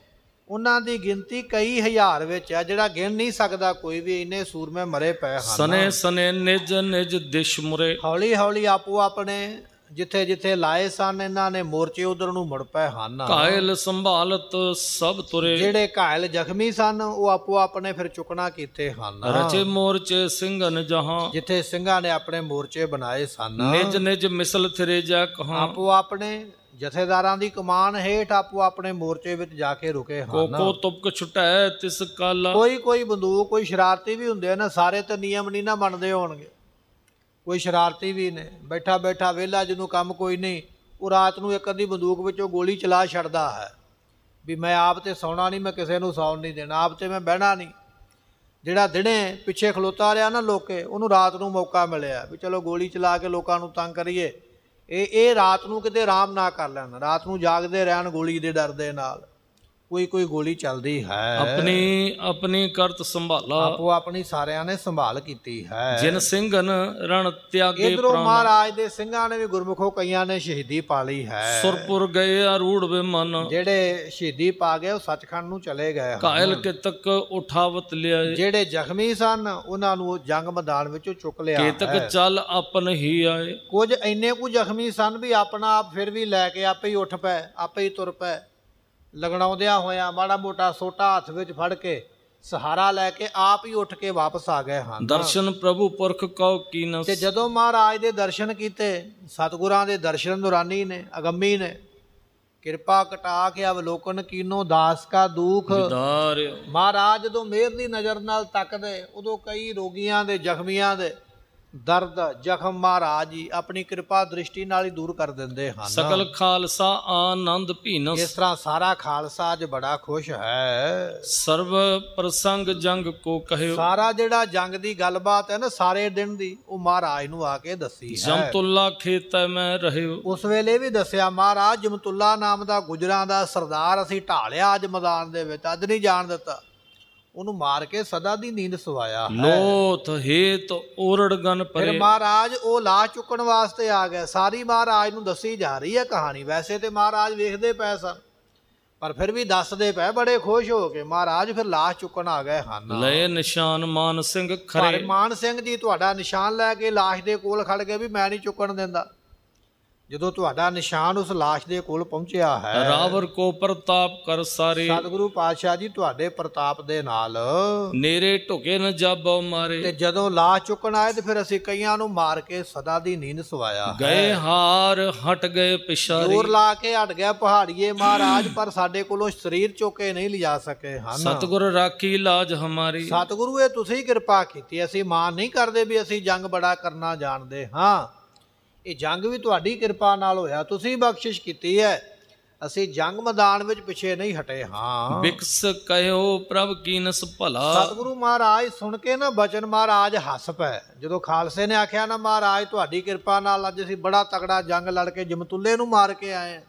ਉਹਨਾਂ ਦੀ ਗਿਣਤੀ ਕਈ ਹਜ਼ਾਰ ਵਿੱਚ ਹੈ ਜਿਹੜਾ ਗਿਣ ਨਹੀਂ ਸਕਦਾ ਕੋਈ ਵੀ ਇੰਨੇ ਸੂਰਮੇ ਮਰੇ ਪਏ ਹਨ ਸਨੇ ਸਨੇ ਨਿਜ ਨਿਜ ਦਿਸ਼ ਮੁਰੇ ਹੌਲੀ ਹੌਲੀ ਆਪੋ ਆਪਣੇ ਜਿੱਥੇ ਜਿੱਥੇ ਲਾਏ ਸਨ ਇਹਨਾਂ ਨੇ ਮੋਰਚੇ ਉਧਰ ਨੂੰ ਮੁੜ ਪਏ ਹਨ ਕਾਇਲ ਸੰਭਾਲਤ ਸਭ ਤੁਰੇ ਜਿਹੜੇ ਕਾਇਲ ਜ਼ਖਮੀ ਸਨ ਉਹ ਆਪੋ ਆਪਣੇ ਫਿਰ ਚੁਕਣਾ ਕੀਤੇ ਹਨ ਰਚੇ ਮੋਰਚੇ ਸਿੰਘਨ ਜਹਾਂ ਜਿੱਥੇ ਸਿੰਘਾਂ ਨੇ ਆਪਣੇ ਮੋਰਚੇ ਬਣਾਏ ਸਨ ਨਿਜ ਨਿਜ ਮਿਸਲ ਥਰੇ ਜਾ ਕਹਾਂ ਆਪੋ ਆਪਣੇ ਜਥੇਦਾਰਾਂ ਦੀ ਕਮਾਨ ਹੇਠ ਆਪੋ ਆਪਣੇ ਮੋਰਚੇ ਵਿੱਚ ਜਾ ਕੇ ਰੁਕੇ ਹਨ ਕੋਕੋ ਤੁਪਕ ਛੁਟੈ ਤਿਸ ਕਾਲਾ ਕੋਈ ਕੋਈ ਬੰਦੂਕ ਕੋਈ ਸ਼ਰਾਰਤੀ ਵੀ ਹੁੰਦੇ ਨੇ ਸਾਰੇ ਤੇ ਨਿਯਮ ਨਹੀਂ ਨਾ ਮੰਨਦੇ ਹੋਣਗੇ ਕੋਈ ਸ਼ਰਾਰਤੀ ਵੀ ਨੇ ਬੈਠਾ ਬੈਠਾ ਵਿਹਲਾ ਜਿਹਨੂੰ ਕੰਮ ਕੋਈ ਨਹੀਂ ਉਹ ਰਾਤ ਨੂੰ ਇੱਕ ਅੱਧੀ ਬੰਦੂਕ ਵਿੱਚੋਂ ਗੋਲੀ ਚਲਾ ਛੱਡਦਾ ਹੈ ਵੀ ਮੈਂ ਆਪ ਤੇ ਸੌਣਾ ਨਹੀਂ ਮੈਂ ਕਿਸੇ ਨੂੰ ਸੌਣ ਨਹੀਂ ਦੇਣਾ ਆਪ ਤੇ ਮੈਂ ਬਹਿਣਾ ਨਹੀਂ ਜਿਹੜਾ ਦਿਨੇ ਪਿੱਛੇ ਖਲੋਤਾ ਰਿਹਾ ਨਾ ਲੋਕੇ ਉਹਨੂੰ ਰਾਤ ਨੂੰ ਮੌਕਾ ਮਿਲਿਆ ਵੀ ਚਲੋ ਗੋਲੀ ਚਲਾ ਕੇ ਲੋਕਾਂ ਨੂੰ ਤੰਗ ਕਰੀਏ ਇਹ ਇਹ ਰਾਤ ਨੂੰ ਕਿਤੇ ਆਰਾਮ ਨਾ ਕਰ ਲੈਣ ਰਾਤ ਨੂੰ ਜਾਗਦੇ ਰਹਿਣ ਗੋਲੀ ਦੇ ਡਰ ਦੇ ਨਾਲ ਕੋਈ ਕੋਈ ਗੋਲੀ ਚੱਲਦੀ ਹੈ ਆਪਣੇ ਆਪਣੇ ਕਰਤ ਸੰਭਾਲਾ ਆਪੋ ਆਪਣੀ ਸਾਰਿਆਂ ਨੇ ਸੰਭਾਲ ਕੀਤੀ ਹੈ ਜਿਨ ਸਿੰਘਨ ਰਣ ਤਿਆਗੇ ਪ੍ਰਾਣ ਇਧਰੋਂ ਮਹਾਰਾਜ ਦੇ ਸਿੰਘਾਂ ਨੇ ਵੀ ਗੁਰਮੁਖੋ ਕਈਆਂ ਨੇ ਸ਼ਹੀਦੀ ਪਾ ਲਈ ਹੈ ਸੁਰਪੁਰ ਗਏ ਆ ਵੇ ਮਨ ਜਿਹੜੇ ਸ਼ਹੀਦੀ ਪਾ ਗਏ ਉਹ ਸੱਚਖੰਡ ਨੂੰ ਚਲੇ ਗਏ ਕਾਇਲ ਕਿਤਕ ਤੱਕ ਉਠਾਵਤ ਲਿਆਏ ਜਿਹੜੇ ਜ਼ਖਮੀ ਸਨ ਉਹਨਾਂ ਨੂੰ ਉਹ ਜੰਗ ਮੈਦਾਨ ਵਿੱਚੋਂ ਚੁੱਕ ਲਿਆ ਕਿਤਕ ਤੱਕ ਚੱਲ ਆਪਨ ਹੀ ਆਏ ਕੁਝ ਇੰਨੇ ਕੁ ਜ਼ਖਮੀ ਸਨ ਵੀ ਆਪਣਾ ਆਪ ਫਿਰ ਵੀ ਲੈ ਕੇ ਆਪੇ ਹੀ ਉੱਠ ਪਏ ਆਪੇ ਹੀ ਤੁਰ ਪਏ ਲਗਣਾਉਂਦਿਆਂ ਹੋਇਆਂ ਮਾੜਾ ਮੋਟਾ ਸੋਟਾ ਹੱਥ ਵਿੱਚ ਫੜ ਕੇ ਸਹਾਰਾ ਲੈ ਕੇ ਆਪ ਹੀ ਉੱਠ ਕੇ ਵਾਪਸ ਆ ਗਏ ਹਨ ਦਰਸ਼ਨ ਪ੍ਰਭੂ ਪੁਰਖ ਕਉ ਕੀਨਸ ਤੇ ਜਦੋਂ ਮਹਾਰਾਜ ਦੇ ਦਰਸ਼ਨ ਕੀਤੇ ਸਤਗੁਰਾਂ ਦੇ ਦਰਸ਼ਨ ਦੁਰਾਨੀ ਨੇ ਅਗੰਮੀ ਨੇ ਕਿਰਪਾ ਕਟਾ ਕੇ ਅਵਲੋਕਨ ਕੀਨੋ ਦਾਸ ਕਾ ਦੁਖ ਮਹਾਰਾਜ ਜਦੋਂ ਮਿਹਰ ਦੀ ਨਜ਼ਰ ਨਾਲ ਤੱਕਦੇ ਉਦੋਂ ਕਈ ਰੋਗੀਆਂ ਦੇ ਜ਼ਖਮੀਆਂ ਦੇ ਦਰਦ ਜ਼ਖਮ ਮਹਾਰਾਜ ਜੀ ਆਪਣੀ ਕਿਰਪਾ ਦ੍ਰਿਸ਼ਟੀ ਨਾਲ ਹੀ ਦੂਰ ਕਰ ਦਿੰਦੇ ਹਨ ਸਕਲ ਖਾਲਸਾ ਆਨੰਦ ਭੀਨਸ ਇਸ ਤਰ੍ਹਾਂ ਸਾਰਾ ਖਾਲਸਾ ਅੱਜ ਬੜਾ ਖੁਸ਼ ਹੈ ਸਰਵ ਪ੍ਰਸੰਗ ਜੰਗ ਕੋ ਕਹਿਓ ਸਾਰਾ ਜਿਹੜਾ ਜੰਗ ਦੀ ਗੱਲਬਾਤ ਹੈ ਨਾ ਸਾਰੇ ਦਿਨ ਦੀ ਉਹ ਮਹਾਰਾਜ ਨੂੰ ਆ ਕੇ ਦੱਸੀ ਹੈ ਜਮਤੁੱਲਾ ਖੇਤੈ ਮੈਂ ਰਹਿਓ ਉਸ ਵੇਲੇ ਵੀ ਦੱਸਿਆ ਮਹਾਰਾਜ ਜਮਤੁੱਲਾ ਨਾਮ ਦਾ ਗੁਜਰਾਂ ਦਾ ਸਰਦਾਰ ਅਸੀਂ ਢਾਲਿਆ ਅੱਜ ਮੈਦਾਨ ਦੇ ਵਿੱਚ ਅੱਜ ਨਹੀਂ ਜਾਣ ਦਿੱਤਾ ਉਹਨੂੰ ਮਾਰ ਕੇ ਸਦਾ ਦੀ ਨੀਂਦ ਸਵਾਇਆ ਹੈ ਲੋਥ ਹੇਤ ਗਨ ਪਰੇ ਫਿਰ ਮਹਾਰਾਜ ਉਹ ਲਾ ਚੁੱਕਣ ਵਾਸਤੇ ਆ ਗਿਆ ਸਾਰੀ ਮਹਾਰਾਜ ਨੂੰ ਦੱਸੀ ਜਾ ਰਹੀ ਹੈ ਕਹਾਣੀ ਵੈਸੇ ਤੇ ਮਹਾਰਾਜ ਵੇਖਦੇ ਪਏ ਸਨ ਪਰ ਫਿਰ ਵੀ ਦੱਸਦੇ ਪਏ ਬੜੇ ਖੁਸ਼ ਹੋ ਕੇ ਮਹਾਰਾਜ ਫਿਰ ਲਾਸ਼ ਚੁੱਕਣ ਆ ਗਏ ਹਨ ਲੈ ਨਿਸ਼ਾਨ ਮਾਨ ਸਿੰਘ ਖਰੇ ਮਾਨ ਸਿੰਘ ਜੀ ਤੁਹਾਡਾ ਨਿਸ਼ਾਨ ਲੈ ਕੇ ਲਾਸ਼ ਦੇ ਕੋਲ ਖੜ ਗਏ ਵੀ ਮੈਂ ਨਹੀਂ ਚੁੱਕਣ ਦਿੰਦਾ ਜਦੋਂ ਤੁਹਾਡਾ ਨਿਸ਼ਾਨ ਉਸ লাশ ਦੇ ਕੋਲ ਪਹੁੰਚਿਆ ਹੈ ਰਾਵਰ ਕੋ ਪ੍ਰਤਾਪ ਕਰ ਸਾਰੇ ਸਤਿਗੁਰੂ ਪਾਤਸ਼ਾਹ ਜੀ ਤੁਹਾਡੇ ਪ੍ਰਤਾਪ ਦੇ ਨਾਲ ਨੇਰੇ ਢੁਕੇ ਨ ਜਬ ਮਾਰੇ ਤੇ ਜਦੋਂ লাশ ਚੁੱਕਣ ਆਏ ਤੇ ਫਿਰ ਅਸੀਂ ਕਈਆਂ ਨੂੰ ਮਾਰ ਕੇ ਸਦਾ ਦੀ ਨੀਂਦ ਸਵਾਇਆ ਗਏ ਹਾਰ ਹਟ ਗਏ ਪਿਛਾਰੇ ਜ਼ੋਰ ਲਾ ਕੇ ਹਟ ਗਿਆ ਪਹਾੜੀਏ ਮਹਾਰਾਜ ਪਰ ਸਾਡੇ ਕੋਲੋਂ ਸਰੀਰ ਚੁੱਕੇ ਨਹੀਂ ਲਿਜਾ ਸਕੇ ਹਨ ਸਤਿਗੁਰ ਰਾਖੀ ਲਾਜ ਹਮਾਰੀ ਸਤਿਗੁਰੂ ਇਹ ਤੁਸੀਂ ਕਿਰਪਾ ਕੀਤੀ ਅਸੀਂ ਮਾਨ ਨਹੀਂ ਕਰਦੇ ਵੀ ਅਸੀਂ ਜੰਗ ਬੜਾ ਕਰਨਾ ਜਾਣਦੇ ਹਾਂ ਇਹ ਜੰਗ ਵੀ ਤੁਹਾਡੀ ਕਿਰਪਾ ਨਾਲ ਹੋਇਆ ਤੁਸੀਂ ਬਖਸ਼ਿਸ਼ ਕੀਤੀ ਹੈ ਅਸੀਂ ਜੰਗ ਮੈਦਾਨ ਵਿੱਚ ਪਿਛੇ ਨਹੀਂ ਹਟੇ ਹਾਂ ਬਿਕਸ ਕਹਿਓ ਪ੍ਰਭ ਕੀਨਸ ਭਲਾ ਸਤਿਗੁਰੂ ਮਹਾਰਾਜ ਸੁਣ ਕੇ ਨਾ ਬਚਨ ਮਹਾਰਾਜ ਹੱਸ ਪਏ ਜਦੋਂ ਖਾਲਸੇ ਨੇ ਆਖਿਆ ਨਾ ਮਹਾਰਾਜ ਤੁਹਾਡੀ ਕਿਰਪਾ ਨਾਲ ਅੱਜ ਅਸੀਂ ਬੜਾ ਤਕੜਾ ਜੰਗ ਲੜ ਕੇ ਜਮਤੁੱਲੇ ਨੂੰ ਮਾਰ ਕੇ ਆਏ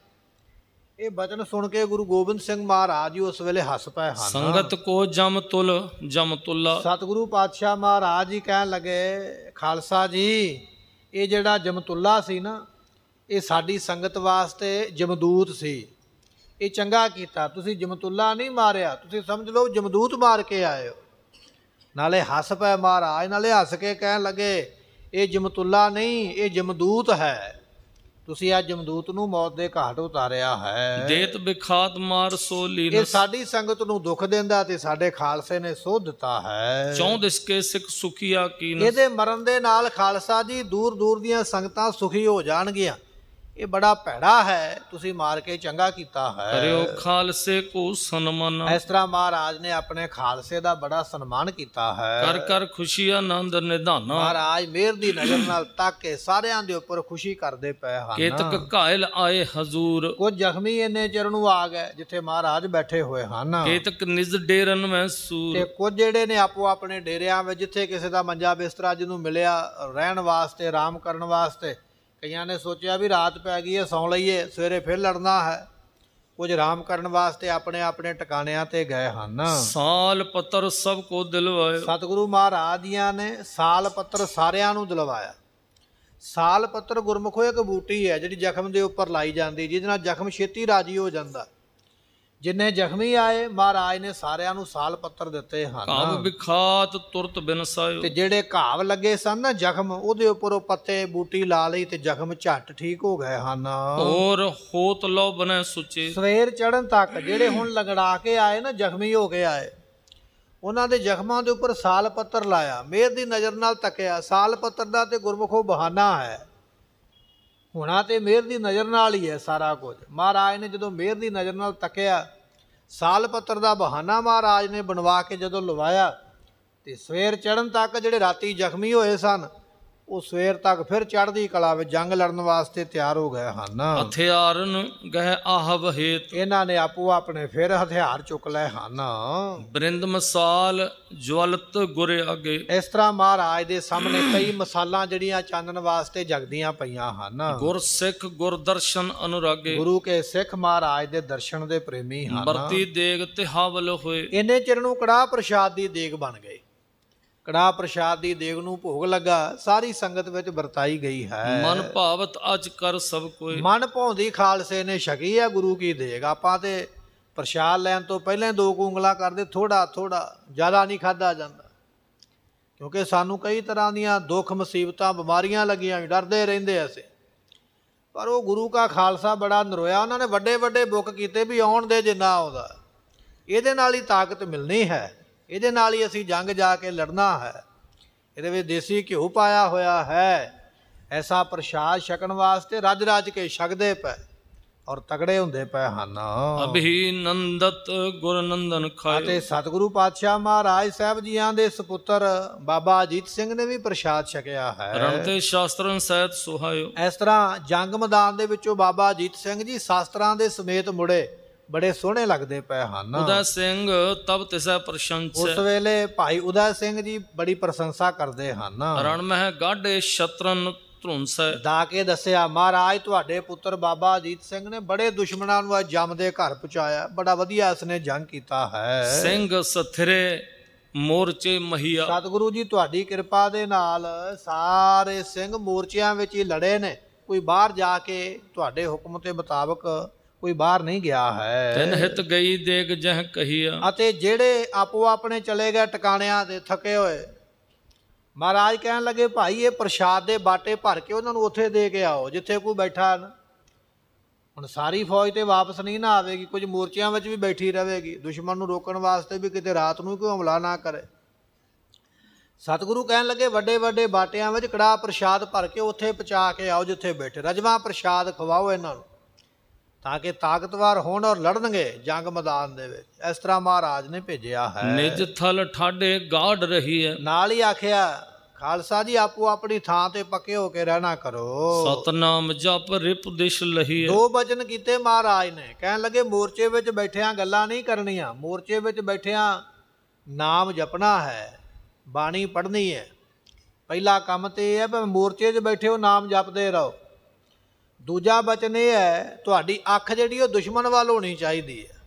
ਇਹ ਬਚਨ ਸੁਣ ਕੇ ਗੁਰੂ ਗੋਬਿੰਦ ਸਿੰਘ ਮਹਾਰਾਜ ਜੀ ਉਸ ਵੇਲੇ ਹੱਸ ਪਏ ਹਨ ਸੰਗਤ ਕੋ ਜਮਤੁਲ ਜਮਤੁੱਲਾ ਸਤਿਗੁਰੂ ਪਾਤਸ਼ਾਹ ਮਹਾਰਾਜ ਜੀ ਕਹਿਣ ਲੱਗੇ ਖਾਲਸਾ ਜੀ ਇਹ ਜਿਹੜਾ ਜਮਤੁੱਲਾ ਸੀ ਨਾ ਇਹ ਸਾਡੀ ਸੰਗਤ ਵਾਸਤੇ ਜਮਦੂਤ ਸੀ ਇਹ ਚੰਗਾ ਕੀਤਾ ਤੁਸੀਂ ਜਮਤੁੱਲਾ ਨਹੀਂ ਮਾਰਿਆ ਤੁਸੀਂ ਸਮਝ ਲਓ ਜਮਦੂਤ ਮਾਰ ਕੇ ਆਏ ਹੋ ਨਾਲੇ ਹੱਸ ਪਏ ਮਹਾਰਾਜ ਨਾਲੇ ਹੱਸ ਕੇ ਕਹਿਣ ਲੱਗੇ ਇਹ ਜਮਤੁੱਲਾ ਨਹੀਂ ਇਹ ਜਮਦੂਤ ਹੈ ਤੁਸੀਂ ਅੱਜ ਜਮਦੂਤ ਨੂੰ ਮੌਤ ਦੇ ਘਾਟ ਉਤਾਰਿਆ ਹੈ ਦੇਤ ਬਿਖਾਤ ਮਾਰ ਸੋ ਲੀਨ ਇਹ ਸਾਡੀ ਸੰਗਤ ਨੂੰ ਦੁੱਖ ਦਿੰਦਾ ਤੇ ਸਾਡੇ ਖਾਲਸੇ ਨੇ ਸੋ ਦਿੱਤਾ ਹੈ ਚੌਂਦ ਕੇ ਸਿੱਖ ਸੁਖੀਆ ਕੀਨ ਇਹਦੇ ਮਰਨ ਦੇ ਨਾਲ ਖਾਲਸਾ ਜੀ ਦੂਰ ਦੂਰ ਦੀਆਂ ਸੰਗਤਾਂ ਸੁਖੀ ਹੋ ਜਾਣਗੀਆਂ ਇਹ ਬੜਾ ਭੈੜਾ ਹੈ ਤੁਸੀਂ ਮਾਰ ਕੇ ਚੰਗਾ ਕੀਤਾ ਹੈ ਕਰਿਓ ਖਾਲਸੇ ਕੋ ਸਨਮਾਨ ਇਸ ਤਰ੍ਹਾਂ ਮਹਾਰਾਜ ਨੇ ਆਪਣੇ ਖਾਲਸੇ ਦਾ ਬੜਾ ਸਨਮਾਨ ਕੀਤਾ ਹੈ ਕਰ ਕਰ ਖੁਸ਼ੀ ਆਨੰਦ ਨਿਧਾਨਾ ਮਹਾਰਾਜ ਮਿਹਰ ਦੀ ਨਜ਼ਰ ਨਾਲ ਤੱਕ ਕੇ ਸਾਰਿਆਂ ਦੇ ਉੱਪਰ ਖੁਸ਼ੀ ਕਰਦੇ ਪਏ ਹਨ ਕਿਤਕ ਘਾਇਲ ਆਏ ਹਜ਼ੂਰ ਕੁਝ ਜ਼ਖਮੀ ਇੰਨੇ ਚਿਰ ਨੂੰ ਆ ਗਏ ਜਿੱਥੇ ਮਹਾਰਾਜ ਬੈਠੇ ਹੋਏ ਹਨ ਕਿਤਕ ਨਿਜ ਡੇਰਨ ਮਹਿਸੂਰ ਤੇ ਕੁਝ ਜਿਹੜੇ ਨੇ ਆਪੋ ਆਪਣੇ ਡੇਰਿਆਂ ਵਿੱਚ ਜਿੱਥੇ ਕਿਸੇ ਦਾ ਮੰਜਾ ਬਿਸਤਰਾ ਜਿਹਨੂੰ ਮਿਲਿਆ ਰਹਿਣ ਵਾਸਤੇ ਆਰਾਮ ਕਰਨ ਵਾਸਤੇ ਕਈਆਂ ਨੇ ਸੋਚਿਆ ਵੀ ਰਾਤ ਪੈ ਗਈ ਐ ਸੌਂ ਲਈਏ ਸਵੇਰੇ ਫਿਰ ਲੜਨਾ ਹੈ ਕੁਝ ਆਰਾਮ ਕਰਨ ਵਾਸਤੇ ਆਪਣੇ ਆਪਣੇ ਟਿਕਾਣਿਆਂ ਤੇ ਗਏ ਹਨ ਸਾਲ ਪੱਤਰ ਸਭ ਕੋ ਦਿਲਵਾਇਓ ਸਤਿਗੁਰੂ ਮਹਾਰਾਜ ਦੀਆਂ ਨੇ ਸਾਲ ਪੱਤਰ ਸਾਰਿਆਂ ਨੂੰ ਦਿਲਵਾਇਆ ਸਾਲ ਪੱਤਰ ਗੁਰਮਖੋ ਇੱਕ ਬੂਟੀ ਹੈ ਜਿਹੜੀ ਜ਼ਖਮ ਦੇ ਉੱਪਰ ਲਾਈ ਜਾਂਦੀ ਜਿਹਦੇ ਨਾਲ ਜ਼ਖਮ ਛੇਤੀ ਰਾਜੀ ਹੋ ਜਾਂਦਾ ਜਿੰਨੇ ਜ਼ਖਮੀ ਆਏ ਮਹਾਰਾਜ ਨੇ ਸਾਰਿਆਂ ਨੂੰ ਸਾਲ ਪੱਤਰ ਦਿੱਤੇ ਹਨ ਕਾਮ ਵਿਖਾਤ ਤੁਰਤ ਬਿਨਸਾਇਓ ਤੇ ਜਿਹੜੇ ਘਾਵ ਲੱਗੇ ਸਨ ਨਾ ਜ਼ਖਮ ਉਹਦੇ ਉੱਪਰ ਉਹ ਪੱਤੇ ਬੂਟੀ ਲਾ ਲਈ ਤੇ ਜ਼ਖਮ ਝੱਟ ਠੀਕ ਹੋ ਗਏ ਹਨ ਹੋਰ ਹੋਤ ਲੋ ਬਨੇ ਸੁਚੇ ਸਵੇਰ ਚੜਨ ਤੱਕ ਜਿਹੜੇ ਹੁਣ ਲੰਗੜਾ ਕੇ ਆਏ ਨਾ ਜ਼ਖਮੀ ਹੋ ਕੇ ਆਏ ਉਹਨਾਂ ਦੇ ਜ਼ਖਮਾਂ ਦੇ ਉੱਪਰ ਸਾਲ ਪੱਤਰ ਲਾਇਆ ਮੇਰ ਦੀ ਨਜ਼ਰ ਨਾਲ ਤੱਕਿਆ ਸਾਲ ਪੱਤਰ ਦਾ ਤੇ ਗੁਰਮਖੋ ਬਹਾਨਾ ਹੈ ਹੋਣਾ ਤੇ ਮਿਹਰ ਦੀ ਨਜ਼ਰ ਨਾਲ ਹੀ ਹੈ ਸਾਰਾ ਕੁਝ ਮਹਾਰਾਜ ਨੇ ਜਦੋਂ ਮਿਹਰ ਦੀ ਨਜ਼ਰ ਨਾਲ ਤੱਕਿਆ ਸਾਲ ਪੱਤਰ ਦਾ ਬਹਾਨਾ ਮਹਾਰਾਜ ਨੇ ਬਣਵਾ ਕੇ ਜਦੋਂ ਲਵਾਇਆ ਤੇ ਸਵੇਰ ਚੜਨ ਤੱਕ ਜਿਹੜੇ ਰਾਤੀ ਜ਼ਖਮੀ ਹੋਏ ਸਨ ਉਹ ਸਵੇਰ ਤੱਕ ਫਿਰ ਚੜ੍ਹਦੀ ਕਲਾ ਵਿੱਚ ਜੰਗ ਲੜਨ ਵਾਸਤੇ ਤਿਆਰ ਹੋ ਗਏ ਹਨ ਹਥਿਆਰਨ ਗਹਿ ਆਹਵ ਹੇਤ ਇਹਨਾਂ ਨੇ ਆਪੋ ਆਪਣੇ ਫਿਰ ਹਥਿਆਰ ਚੁੱਕ ਲਏ ਹਨ ਬ੍ਰਿੰਦ ਮਸਾਲ ਜਵਲਤ ਗੁਰ ਅਗੇ ਇਸ ਤਰ੍ਹਾਂ ਮਹਾਰਾਜ ਦੇ ਸਾਹਮਣੇ ਕਈ ਮਸਾਲਾਂ ਜਿਹੜੀਆਂ ਚਾਨਣ ਵਾਸਤੇ ਜਗਦੀਆਂ ਪਈਆਂ ਹਨ ਗੁਰ ਸਿੱਖ ਗੁਰ ਦਰਸ਼ਨ ਅਨੁਰਾਗੇ ਗੁਰੂ ਕੇ ਸਿੱਖ ਮਹਾਰਾਜ ਦੇ ਦਰਸ਼ਨ ਦੇ ਪ੍ਰੇਮੀ ਹਨ ਵਰਤੀ ਦੇਗ ਤੇ ਹਵਲ ਹੋਏ ਇਹਨੇ ਚਿਰ ਨੂੰ ਕੜਾ ਪ੍ਰਸ਼ਾਦ ਦੀ ਦੇਗ ਬਣ ਗਏ ਕੜਾ ਪ੍ਰਸ਼ਾਦ ਦੀ ਦੇਗ ਨੂੰ ਭੋਗ ਲੱਗਾ ਸਾਰੀ ਸੰਗਤ ਵਿੱਚ ਵਰਤਾਈ ਗਈ ਹੈ ਮਨ ਭਾਵਤ ਅਜ ਕਰ ਸਭ ਕੋਈ ਮਨ ਭਾਉਂਦੀ ਖਾਲਸੇ ਨੇ ਛਕੀ ਆ ਗੁਰੂ ਕੀ ਦੇਗ ਆਪਾਂ ਤੇ ਪ੍ਰਸ਼ਾਦ ਲੈਣ ਤੋਂ ਪਹਿਲਾਂ ਦੋ ਕੁੰਗਲਾ ਕਰਦੇ ਥੋੜਾ ਥੋੜਾ ਜ਼ਿਆਦਾ ਨਹੀਂ ਖਾਦਾ ਜਾਂਦਾ ਕਿਉਂਕਿ ਸਾਨੂੰ ਕਈ ਤਰ੍ਹਾਂ ਦੀਆਂ ਦੁੱਖ ਮੁਸੀਬਤਾਂ ਬਿਮਾਰੀਆਂ ਲੱਗੀਆਂ ਡਰਦੇ ਰਹਿੰਦੇ ਅਸੀਂ ਪਰ ਉਹ ਗੁਰੂ ਕਾ ਖਾਲਸਾ ਬੜਾ ਨਰੋਇਆ ਉਹਨਾਂ ਨੇ ਵੱਡੇ ਵੱਡੇ ਬੁੱਕ ਕੀਤੇ ਵੀ ਆਉਣ ਦੇ ਜਿੰਨਾ ਆਉਂਦਾ ਇਹਦੇ ਨਾਲ ਹੀ ਤਾਕਤ ਮਿਲਣੀ ਹੈ ਇਹਦੇ ਨਾਲ ਹੀ ਅਸੀਂ ਜੰਗ ਜਾ ਕੇ ਲੜਨਾ ਹੈ ਇਹਦੇ ਵਿੱਚ ਦੇਸੀ ਘਿਓ ਪਾਇਆ ਹੋਇਆ ਹੈ ਐਸਾ ਪ੍ਰਸ਼ਾਦ ਛਕਣ ਵਾਸਤੇ ਰੱਜ ਰਾਜ ਕੇ ਛਕਦੇ ਪਏ ਔਰ ਤਗੜੇ ਹੁੰਦੇ ਪਏ ਹਨ ਅਭੀ ਨੰਦਤ ਗੁਰਨੰਦਨ ਖਾਏ ਅਤੇ ਸਤਿਗੁਰੂ ਪਾਤਸ਼ਾਹ ਮਹਾਰਾਜ ਸਾਹਿਬ ਜੀਆਂ ਦੇ ਸੁਪੁੱਤਰ ਬਾਬਾ ਅਜੀਤ ਸਿੰਘ ਨੇ ਵੀ ਪ੍ਰਸ਼ਾਦ ਛਕਿਆ ਹੈ ਰਣਤੇ ਸ਼ਾਸਤਰਨ ਸਹਿਤ ਸੁਹਾਇਓ ਇਸ ਤਰ੍ਹਾਂ ਜੰਗ ਮੈਦਾਨ ਦੇ ਵਿੱਚੋਂ ਬਾਬਾ ਅਜੀਤ ਸਿੰਘ ਜੀ ਸ਼ਾਸਤਰਾਂ ਦੇ ਸਮੇਤ ਮੁੜੇ ਬੜੇ ਸੋਹਣੇ ਲੱਗਦੇ ਪਏ ਹਨ ਉਦਾ ਸਿੰਘ ਤਬ ਤਿਸੈ ਪ੍ਰਸ਼ੰਸਾ ਉਸ ਵੇਲੇ ਭਾਈ ਉਦਾ ਸਿੰਘ ਜੀ ਬੜੀ ਪ੍ਰਸ਼ੰਸਾ ਕਰਦੇ ਹਨ ਰਣ ਮਹਿ ਗਾਢੇ ਛਤਰਨ ਧੁੰਸੈ ਦਾ ਕੇ ਦੱਸਿਆ ਮਹਾਰਾਜ ਤੁਹਾਡੇ ਪੁੱਤਰ ਬਾਬਾ ਅਜੀਤ ਸਿੰਘ ਨੇ ਬੜੇ ਦੁਸ਼ਮਣਾਂ ਨੂੰ ਜੰਮ ਦੇ ਘਰ ਪਹੁੰਚਾਇਆ ਬੜਾ ਵਧੀਆ ਇਸਨੇ ਜੰਗ ਕੀਤਾ ਹੈ ਸਿੰਘ ਸਥਰੇ ਮੋਰਚੇ ਮਹੀਆ ਸਤਿਗੁਰੂ ਜੀ ਤੁਹਾਡੀ ਕਿਰਪਾ ਦੇ ਨਾਲ ਸਾਰੇ ਸਿੰਘ ਮੋਰਚਿਆਂ ਵਿੱਚ ਹੀ ਲੜੇ ਨੇ ਕੋਈ ਬਾਹਰ ਜਾ ਕੇ ਤੁਹਾਡੇ ਹੁਕਮ ਤੇ ਮੁਤਾਬਕ ਕੋਈ ਬਾਹਰ ਨਹੀਂ ਗਿਆ ਹੈ ਤਿੰਨ ਹਿਤ ਗਈ ਦੇਖ ਜਹ ਕਹੀਆ ਅਤੇ ਜਿਹੜੇ ਆਪੋ ਆਪਣੇ ਚਲੇ ਗਏ ਟਿਕਾਣਿਆਂ ਦੇ ਥਕੇ ਹੋਏ ਮਹਾਰਾਜ ਕਹਿਣ ਲੱਗੇ ਭਾਈ ਇਹ ਪ੍ਰਸ਼ਾਦ ਦੇ ਬਾਟੇ ਭਰ ਕੇ ਉਹਨਾਂ ਨੂੰ ਉੱਥੇ ਦੇ ਕੇ ਆਓ ਜਿੱਥੇ ਕੋਈ ਬੈਠਾ ਨਾ ਹੁਣ ਸਾਰੀ ਫੌਜ ਤੇ ਵਾਪਸ ਨਹੀਂ ਨਾ ਆਵੇਗੀ ਕੁਝ ਮੋਰਚਿਆਂ ਵਿੱਚ ਵੀ ਬੈਠੀ ਰਹੇਗੀ ਦੁਸ਼ਮਣ ਨੂੰ ਰੋਕਣ ਵਾਸਤੇ ਵੀ ਕਿਤੇ ਰਾਤ ਨੂੰ ਕੋਈ ਹਮਲਾ ਨਾ ਕਰੇ ਸਤਿਗੁਰੂ ਕਹਿਣ ਲੱਗੇ ਵੱਡੇ ਵੱਡੇ ਬਾਟਿਆਂ ਵਿੱਚ ਕੜਾ ਪ੍ਰਸ਼ਾਦ ਭਰ ਕੇ ਉੱਥੇ ਪਚਾ ਕੇ ਆਓ ਜਿੱਥੇ ਬੈਠੇ ਰਜਵਾ ਪ੍ਰਸ਼ਾਦ ਖਵਾਓ ਇਹਨਾਂ ਨੂੰ ਤਾਂ ਕਿ ਤਾਕਤਵਰ ਹੋਣ ਔਰ ਲੜਨਗੇ ਜੰਗ ਮੈਦਾਨ ਦੇ ਵਿੱਚ ਇਸ ਤਰ੍ਹਾਂ ਮਹਾਰਾਜ ਨੇ ਭੇਜਿਆ ਹੈ ਨਿਜ ਥਲ ਠਾਡੇ ਗਾੜ ਰਹੀ ਹੈ ਨਾਲ ਹੀ ਆਖਿਆ ਖਾਲਸਾ ਜੀ ਆਪੋ ਆਪਣੀ ਥਾਂ ਤੇ ਪੱਕੇ ਹੋ ਕੇ ਰਹਿਣਾ ਕਰੋ ਸਤਨਾਮ ਜਪ ਰਿਪ ਦਿਸ਼ ਲਹੀ ਦੋ ਬਚਨ ਕੀਤੇ ਮਹਾਰਾਜ ਨੇ ਕਹਿਣ ਲੱਗੇ ਮੋਰਚੇ ਵਿੱਚ ਬੈਠਿਆਂ ਗੱਲਾਂ ਨਹੀਂ ਕਰਨੀਆਂ ਮੋਰਚੇ ਵਿੱਚ ਬੈਠਿਆਂ ਨਾਮ ਜਪਣਾ ਹੈ ਬਾਣੀ ਪੜ੍ਹਨੀ ਹੈ ਪਹਿਲਾ ਕੰਮ ਤੇ ਇਹ ਹੈ ਮੋਰਚੇ 'ਚ ਬੈਠੇ ਹੋ ਨਾਮ ਜਪਦੇ ਰਹੋ ਦੂਜਾ ਬਚਨ ਇਹ ਹੈ ਤੁਹਾਡੀ ਅੱਖ ਜਿਹੜੀ ਉਹ ਦੁਸ਼ਮਣ ਵੱਲ ਹੋਣੀ ਚਾਹੀਦੀ ਹੈ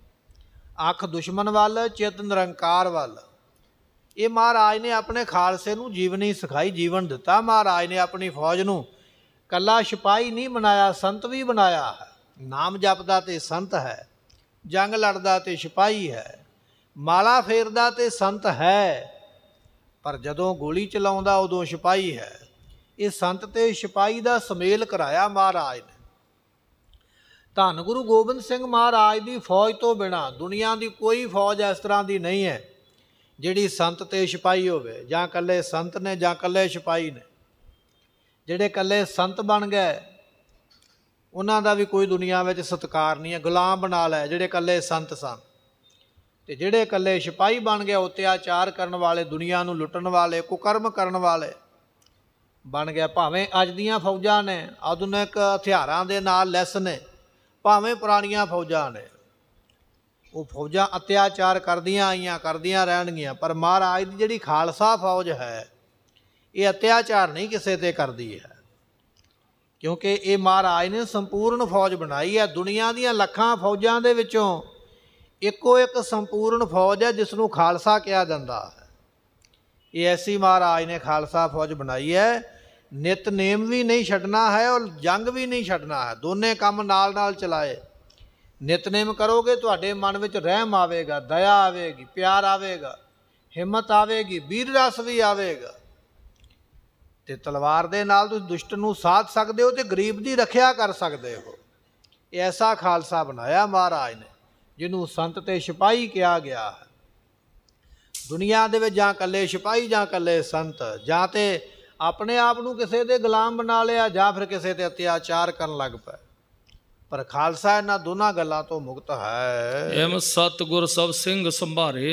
ਅੱਖ ਦੁਸ਼ਮਣ ਵੱਲ ਚਿਤ ਨਿਰੰਕਾਰ ਵੱਲ ਇਹ ਮਹਾਰਾਜ ਨੇ ਆਪਣੇ ਖਾਲਸੇ ਨੂੰ ਜੀਵਨੀ ਸਿਖਾਈ ਜੀਵਨ ਦਿੱਤਾ ਮਹਾਰਾਜ ਨੇ ਆਪਣੀ ਫੌਜ ਨੂੰ ਕੱਲਾ ਸਿਪਾਹੀ ਨਹੀਂ ਬਣਾਇਆ ਸੰਤ ਵੀ ਬਣਾਇਆ ਨਾਮ ਜਪਦਾ ਤੇ ਸੰਤ ਹੈ ਜੰਗ ਲੜਦਾ ਤੇ ਸਿਪਾਹੀ ਹੈ ਮਾਲਾ ਫੇਰਦਾ ਤੇ ਸੰਤ ਹੈ ਪਰ ਜਦੋਂ ਗੋਲੀ ਚਲਾਉਂਦਾ ਉਦੋਂ ਸਿਪਾਹੀ ਹੈ ਇਹ ਸੰਤ ਤੇ ਸਿਪਾਈ ਦਾ ਸਮੇਲ ਕਰਾਇਆ ਮਹਾਰਾਜ ਨੇ ਧੰਨ ਗੁਰੂ ਗੋਬਿੰਦ ਸਿੰਘ ਮਹਾਰਾਜ ਦੀ ਫੌਜ ਤੋਂ ਬਿਨਾ ਦੁਨੀਆ ਦੀ ਕੋਈ ਫੌਜ ਇਸ ਤਰ੍ਹਾਂ ਦੀ ਨਹੀਂ ਹੈ ਜਿਹੜੀ ਸੰਤ ਤੇ ਸਿਪਾਈ ਹੋਵੇ ਜਾਂ ਕੱਲੇ ਸੰਤ ਨੇ ਜਾਂ ਕੱਲੇ ਸਿਪਾਈ ਨੇ ਜਿਹੜੇ ਕੱਲੇ ਸੰਤ ਬਣ ਗਏ ਉਹਨਾਂ ਦਾ ਵੀ ਕੋਈ ਦੁਨੀਆ ਵਿੱਚ ਸਤਕਾਰ ਨਹੀਂ ਹੈ ਗੁਲਾਮ ਬਣਾ ਲੈ ਜਿਹੜੇ ਕੱਲੇ ਸੰਤ ਸਨ ਤੇ ਜਿਹੜੇ ਕੱਲੇ ਸਿਪਾਈ ਬਣ ਗਏ ਉਤਿਆਚਾਰ ਕਰਨ ਵਾਲੇ ਦੁਨੀਆ ਨੂੰ ਲੁੱਟਣ ਵਾਲੇ ਕੁਕਰਮ ਕਰਨ ਵਾਲੇ ਬਣ ਗਿਆ ਭਾਵੇਂ ਅੱਜ ਦੀਆਂ ਫੌਜਾਂ ਨੇ ਆਧੁਨਿਕ ਹਥਿਆਰਾਂ ਦੇ ਨਾਲ ਲੈਸ ਨੇ ਭਾਵੇਂ ਪੁਰਾਣੀਆਂ ਫੌਜਾਂ ਨੇ ਉਹ ਫੌਜਾਂ ਅਤਿਆਚਾਰ ਕਰਦੀਆਂ ਆਈਆਂ ਕਰਦੀਆਂ ਰਹਿਣਗੀਆਂ ਪਰ ਮਹਾਰਾਜ ਦੀ ਜਿਹੜੀ ਖਾਲਸਾ ਫੌਜ ਹੈ ਇਹ ਅਤਿਆਚਾਰ ਨਹੀਂ ਕਿਸੇ ਤੇ ਕਰਦੀ ਹੈ ਕਿਉਂਕਿ ਇਹ ਮਹਾਰਾਜ ਨੇ ਸੰਪੂਰਨ ਫੌਜ ਬਣਾਈ ਹੈ ਦੁਨੀਆ ਦੀਆਂ ਲੱਖਾਂ ਫੌਜਾਂ ਦੇ ਵਿੱਚੋਂ ਇੱਕੋ ਇੱਕ ਸੰਪੂਰਨ ਫੌਜ ਹੈ ਜਿਸ ਨੂੰ ਖਾਲਸਾ ਕਿਹਾ ਜਾਂਦਾ ਹੈ ਇਹ ਐਸੀ ਮਹਾਰਾਜ ਨੇ ਖਾਲਸਾ ਫੌਜ ਬਣਾਈ ਹੈ ਨਿਤਨੇਮ ਵੀ ਨਹੀਂ ਛੱਡਣਾ ਹੈ ਔਰ ਜੰਗ ਵੀ ਨਹੀਂ ਛੱਡਣਾ ਹੈ ਦੋਨੇ ਕੰਮ ਨਾਲ-ਨਾਲ ਚਲਾਏ ਨਿਤਨੇਮ ਕਰੋਗੇ ਤੁਹਾਡੇ ਮਨ ਵਿੱਚ ਰਹਿਮ ਆਵੇਗਾ ਦਇਆ ਆਵੇਗੀ ਪਿਆਰ ਆਵੇਗਾ ਹਿੰਮਤ ਆਵੇਗੀ ਵੀਰ ਰਸ ਵੀ ਆਵੇਗਾ ਤੇ ਤਲਵਾਰ ਦੇ ਨਾਲ ਤੁਸੀਂ ਦੁਸ਼ਟ ਨੂੰ ਸਾਧ ਸਕਦੇ ਹੋ ਤੇ ਗਰੀਬ ਦੀ ਰੱਖਿਆ ਕਰ ਸਕਦੇ ਹੋ ਐਸਾ ਖਾਲਸਾ ਬਣਾਇਆ ਮਹਾਰਾਜ ਨੇ ਜਿਹਨੂੰ ਸੰਤ ਤੇ ਸਿਪਾਹੀ ਕਿਹਾ ਗਿਆ ਹੈ ਦੁਨੀਆ ਦੇ ਵਿੱਚ ਜਾਂ ਕੱਲੇ ਸਿਪਾਹੀ ਜਾਂ ਕੱਲੇ ਸੰਤ ਜਾਂ ਤੇ ਆਪਣੇ ਆਪ ਨੂੰ ਕਿਸੇ ਦੇ ਗੁਲਾਮ ਬਣਾ ਲਿਆ ਜਾਂ ਫਿਰ ਕਿਸੇ ਤੇ ਅਤਿਆਚਾਰ ਕਰਨ ਲੱਗ ਪਿਆ ਪਰ ਖਾਲਸਾ ਇਹਨਾਂ ਦੋਨਾਂ ਗੱਲਾਂ ਤੋਂ ਮੁਕਤ ਹੈ ਐਮ ਸਤਗੁਰ ਸਭ ਸਿੰਘ ਸੰਭਾਰੇ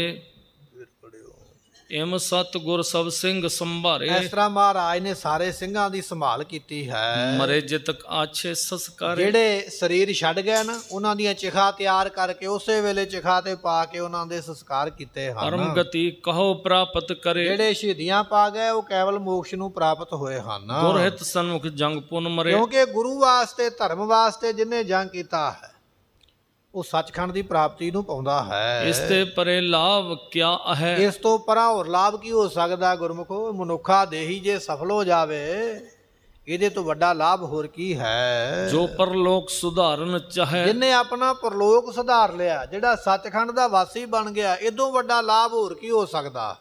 ਇਮ ਸਤ ਗੁਰ ਸਭ ਸਿੰਘ ਸੰਭਾਰੇ ਇਸ ਤਰ੍ਹਾਂ ਮਹਾਰਾਜ ਨੇ ਸਾਰੇ ਸਿੰਘਾਂ ਦੀ ਸੰਭਾਲ ਕੀਤੀ ਹੈ ਮਰੇ ਜਿਤ ਆਛੇ ਸਸਕਾਰ ਜਿਹੜੇ ਸਰੀਰ ਛੱਡ ਗਏ ਨਾ ਉਹਨਾਂ ਦੀਆਂ ਚਿਖਾ ਤਿਆਰ ਕਰਕੇ ਉਸੇ ਵੇਲੇ ਚਿਖਾ ਤੇ ਪਾ ਕੇ ਉਹਨਾਂ ਦੇ ਸੰਸਕਾਰ ਕੀਤੇ ਹਨ ਪਰਮ ਗਤੀ ਕਹੋ ਪ੍ਰਾਪਤ ਕਰੇ ਜਿਹੜੇ ਸ਼ਹੀਦੀਆਂ ਪਾ ਗਏ ਉਹ ਕੇਵਲ ਮੋਕਸ਼ ਨੂੰ ਪ੍ਰਾਪਤ ਹੋਏ ਹਨ ਗੁਰਹਿਤ ਸੰਮੁਖ ਜੰਗ ਪੁਨ ਮਰੇ ਕਿਉਂਕਿ ਗੁਰੂ ਵਾਸਤੇ ਧਰਮ ਵਾਸਤੇ ਜਿਨੇ ਜੰਗ ਕੀਤਾ ਹੈ ਉਹ ਸੱਚਖੰਡ ਦੀ ਪ੍ਰਾਪਤੀ ਨੂੰ ਪਾਉਂਦਾ ਹੈ ਇਸ ਤੇ ਪਰੇ ਲਾਭ ਕਿਆ ਹੈ ਇਸ ਤੋਂ ਪਰਾਂ ਹੋਰ ਲਾਭ ਕੀ ਹੋ ਸਕਦਾ ਗੁਰਮੁਖੋ ਮਨੁੱਖਾ ਦੇਹੀ ਜੇ ਸਫਲ ਹੋ ਜਾਵੇ ਇਹਦੇ ਤੋਂ ਵੱਡਾ ਲਾਭ ਹੋਰ ਕੀ ਹੈ ਜੋ ਪਰਲੋਕ ਸੁਧਾਰਨ ਚਾਹੇ ਜਿਨੇ ਆਪਣਾ ਪਰਲੋਕ ਸੁਧਾਰ ਲਿਆ ਜਿਹੜਾ ਸੱਚਖੰਡ ਦਾ ਵਾਸੀ ਬਣ ਗਿਆ ਇਦੋਂ ਵੱਡਾ ਲਾਭ ਹੋਰ ਕੀ ਹੋ ਸਕਦਾ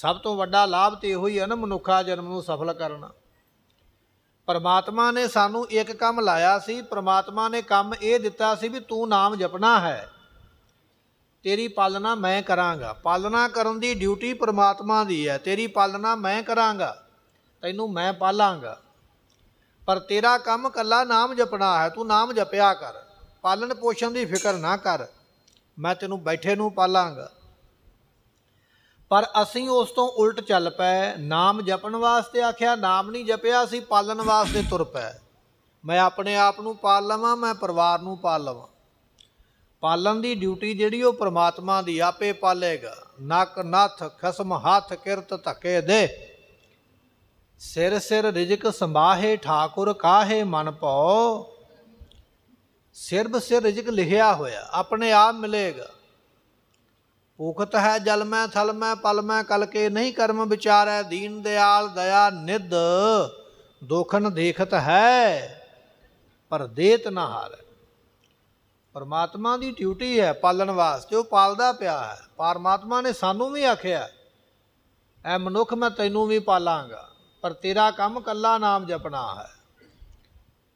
ਸਭ ਤੋਂ ਵੱਡਾ ਲਾਭ ਤੇ ਇਹੋ ਹੀ ਹੈ ਨਾ ਮਨੁੱਖਾ ਜਨਮ ਨੂੰ ਸਫਲ ਕਰਨਾ ਪਰਮਾਤਮਾ ਨੇ ਸਾਨੂੰ ਇੱਕ ਕੰਮ ਲਾਇਆ ਸੀ ਪਰਮਾਤਮਾ ਨੇ ਕੰਮ ਇਹ ਦਿੱਤਾ ਸੀ ਵੀ ਤੂੰ ਨਾਮ ਜਪਣਾ ਹੈ ਤੇਰੀ ਪਾਲਣਾ ਮੈਂ ਕਰਾਂਗਾ ਪਾਲਣਾ ਕਰਨ ਦੀ ਡਿਊਟੀ ਪਰਮਾਤਮਾ ਦੀ ਹੈ ਤੇਰੀ ਪਾਲਣਾ ਮੈਂ ਕਰਾਂਗਾ ਤੈਨੂੰ ਮੈਂ ਪਾਲਾਂਗਾ ਪਰ ਤੇਰਾ ਕੰਮ ਕੱਲਾ ਨਾਮ ਜਪਣਾ ਹੈ ਤੂੰ ਨਾਮ ਜਪਿਆ ਕਰ ਪਾਲਣ ਪੋਸ਼ਣ ਦੀ ਫਿਕਰ ਨਾ ਕਰ ਮੈਂ ਤੈਨੂੰ ਬੈਠੇ ਨੂੰ ਪਾਲਾਂਗਾ ਪਰ ਅਸੀਂ ਉਸ ਤੋਂ ਉਲਟ ਚੱਲ ਪਏ ਨਾਮ ਜਪਣ ਵਾਸਤੇ ਆਖਿਆ ਨਾਮ ਨਹੀਂ ਜਪਿਆ ਅਸੀਂ ਪਾਲਣ ਵਾਸਤੇ ਤੁਰ ਪਏ ਮੈਂ ਆਪਣੇ ਆਪ ਨੂੰ ਪਾਲ ਲਵਾਂ ਮੈਂ ਪਰਿਵਾਰ ਨੂੰ ਪਾਲ ਲਵਾਂ ਪਾਲਣ ਦੀ ਡਿਊਟੀ ਜਿਹੜੀ ਉਹ ਪ੍ਰਮਾਤਮਾ ਦੀ ਆਪੇ ਪਾਲੇਗਾ ਨਕ ਨਥ ਖਸਮ ਹੱਥ ਕਿਰਤ ਧਕੇ ਦੇ ਸਿਰ ਸਿਰ ਰਿਜਕ ਸੰਭਾਹੇ ਠਾਕੁਰ ਕਾਹੇ ਮਨ ਭਉ ਸਿਰਬ ਸਿਰ ਰਿਜਕ ਲਿਖਿਆ ਹੋਇਆ ਆਪਣੇ ਆਪ ਮਿਲੇਗਾ ਉਖਤ ਹੈ ਜਲ ਮੈਂ ਥਲ ਮੈਂ ਪਲ ਮੈਂ ਕਲ ਕੇ ਨਹੀਂ ਕਰਮ ਵਿਚਾਰੈ ਦੀਨ ਦਿਆਲ ਦਇਆ ਨਿਦ ਦੁਖਨ ਦੇਖਤ ਹੈ ਪਰ ਦੇਤ ਨਾ ਹਾਰ ਪਰਮਾਤਮਾ ਦੀ ਡਿਊਟੀ ਹੈ ਪਾਲਣ ਵਾਸਤੇ ਉਹ ਪਾਲਦਾ ਪਿਆ ਹੈ ਪਰਮਾਤਮਾ ਨੇ ਸਾਨੂੰ ਵੀ ਆਖਿਆ ਐ ਮਨੁੱਖ ਮੈਂ ਤੈਨੂੰ ਵੀ ਪਾਲਾਂਗਾ ਪਰ ਤੇਰਾ ਕੰਮ ਕੱਲਾ ਨਾਮ ਜਪਣਾ ਹੈ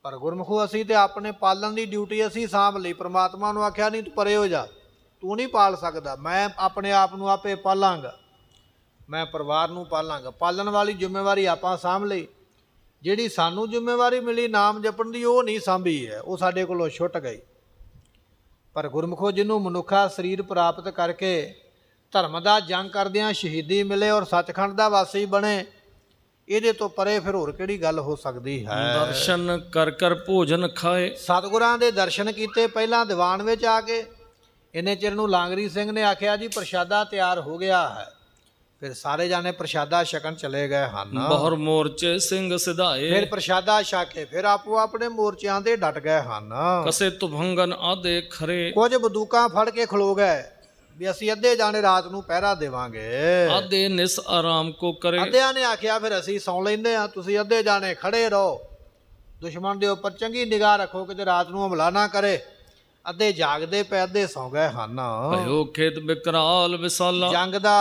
ਪਰ ਗੁਰਮਖੋ ਅਸੀਂ ਤੇ ਆਪਣੇ ਪਾਲਣ ਦੀ ਡਿਊਟੀ ਅਸੀਂ ਸਾਂਭ ਲਈ ਪਰਮਾਤਮਾ ਨੂੰ ਆਖਿਆ ਨਹੀਂ ਤੂੰ ਪਰੇ ਹੋ ਜਾ ਤੂੰ ਨਹੀਂ ਪਾਲ ਸਕਦਾ ਮੈਂ ਆਪਣੇ ਆਪ ਨੂੰ ਆਪੇ ਪਾਲਾਂਗਾ ਮੈਂ ਪਰਿਵਾਰ ਨੂੰ ਪਾਲਾਂਗਾ ਪਾਲਣ ਵਾਲੀ ਜ਼ਿੰਮੇਵਾਰੀ ਆਪਾਂ ਸਾਂਭ ਲਈ ਜਿਹੜੀ ਸਾਨੂੰ ਜ਼ਿੰਮੇਵਾਰੀ ਮਿਲੀ ਨਾਮ ਜਪਣ ਦੀ ਉਹ ਨਹੀਂ ਸਾਂਭੀ ਹੈ ਉਹ ਸਾਡੇ ਕੋਲੋਂ ਛੁੱਟ ਗਈ ਪਰ ਗੁਰਮਖੋ ਜਿਹਨੂੰ ਮਨੁੱਖਾ ਸਰੀਰ ਪ੍ਰਾਪਤ ਕਰਕੇ ਧਰਮ ਦਾ ਜੰਗ ਕਰਦਿਆਂ ਸ਼ਹੀਦੀ ਮਿਲੇ ਔਰ ਸੱਚਖੰਡ ਦਾ ਵਾਸੀ ਬਣੇ ਇਹਦੇ ਤੋਂ ਪਰੇ ਫਿਰ ਹੋਰ ਕਿਹੜੀ ਗੱਲ ਹੋ ਸਕਦੀ ਹੈ ਦਰਸ਼ਨ ਕਰ ਕਰ ਭੋਜਨ ਖਾਏ ਸਤਿਗੁਰਾਂ ਦੇ ਦਰਸ਼ਨ ਕੀਤੇ ਪਹਿਲਾਂ ਦੀਵਾਨ ਵਿੱਚ ਆ ਕੇ ਇੰਨੇ ਚਿਰ ਨੂੰ ਲਾਂਗਰੀ ਸਿੰਘ ਨੇ ਆਖਿਆ ਜੀ ਪ੍ਰਸ਼ਾਦਾ ਤਿਆਰ ਹੋ ਗਿਆ ਹੈ ਫਿਰ ਸਾਰੇ ਜਾਣੇ ਪ੍ਰਸ਼ਾਦਾ ਛਕਣ ਚਲੇ ਗਏ ਹਨ ਬਹੁਰ ਮੋਰਚੇ ਸਿੰਘ ਸਿਧਾਏ ਫਿਰ ਪ੍ਰਸ਼ਾਦਾ ਛਾਕੇ ਫਿਰ ਆਪੋ ਆਪਣੇ ਮੋਰਚਿਆਂ ਦੇ ਡਟ ਗਏ ਹਨ ਕਸੇ ਤੁਭੰਗਨ ਆਦੇ ਖਰੇ ਕੁਝ ਬੰਦੂਕਾਂ ਫੜ ਕੇ ਖਲੋ ਗਏ ਵੀ ਅਸੀਂ ਅੱਧੇ ਜਾਣੇ ਰਾਤ ਨੂੰ ਪਹਿਰਾ ਦੇਵਾਂਗੇ ਅੱਧੇ ਨਿਸ ਆਰਾਮ ਕੋ ਕਰੇ ਅੱਧਿਆਂ ਨੇ ਆਖਿਆ ਫਿਰ ਅਸੀਂ ਸੌ ਲੈਂਦੇ ਆ ਤੁਸੀਂ ਅੱਧੇ ਜਾਣੇ ਖੜੇ ਰਹੋ ਦੁਸ਼ਮਣ ਦੇ ਉੱਪਰ ਚੰਗੀ ਨਿਗਾਹ ਰੱਖੋ ਕਿਤੇ ਰਾਤ ਨੂੰ ਹਮਲਾ ਨਾ ਕਰੇ ਅੱਧੇ ਜਾਗਦੇ ਪੈ ਅੱਧੇ ਸੌ ਗਏ ਹਨ ਭਇਓ ਖੇਤ ਬਿਕਰਾਲ ਵਿਸਾਲਾ ਜੰਗ ਦਾ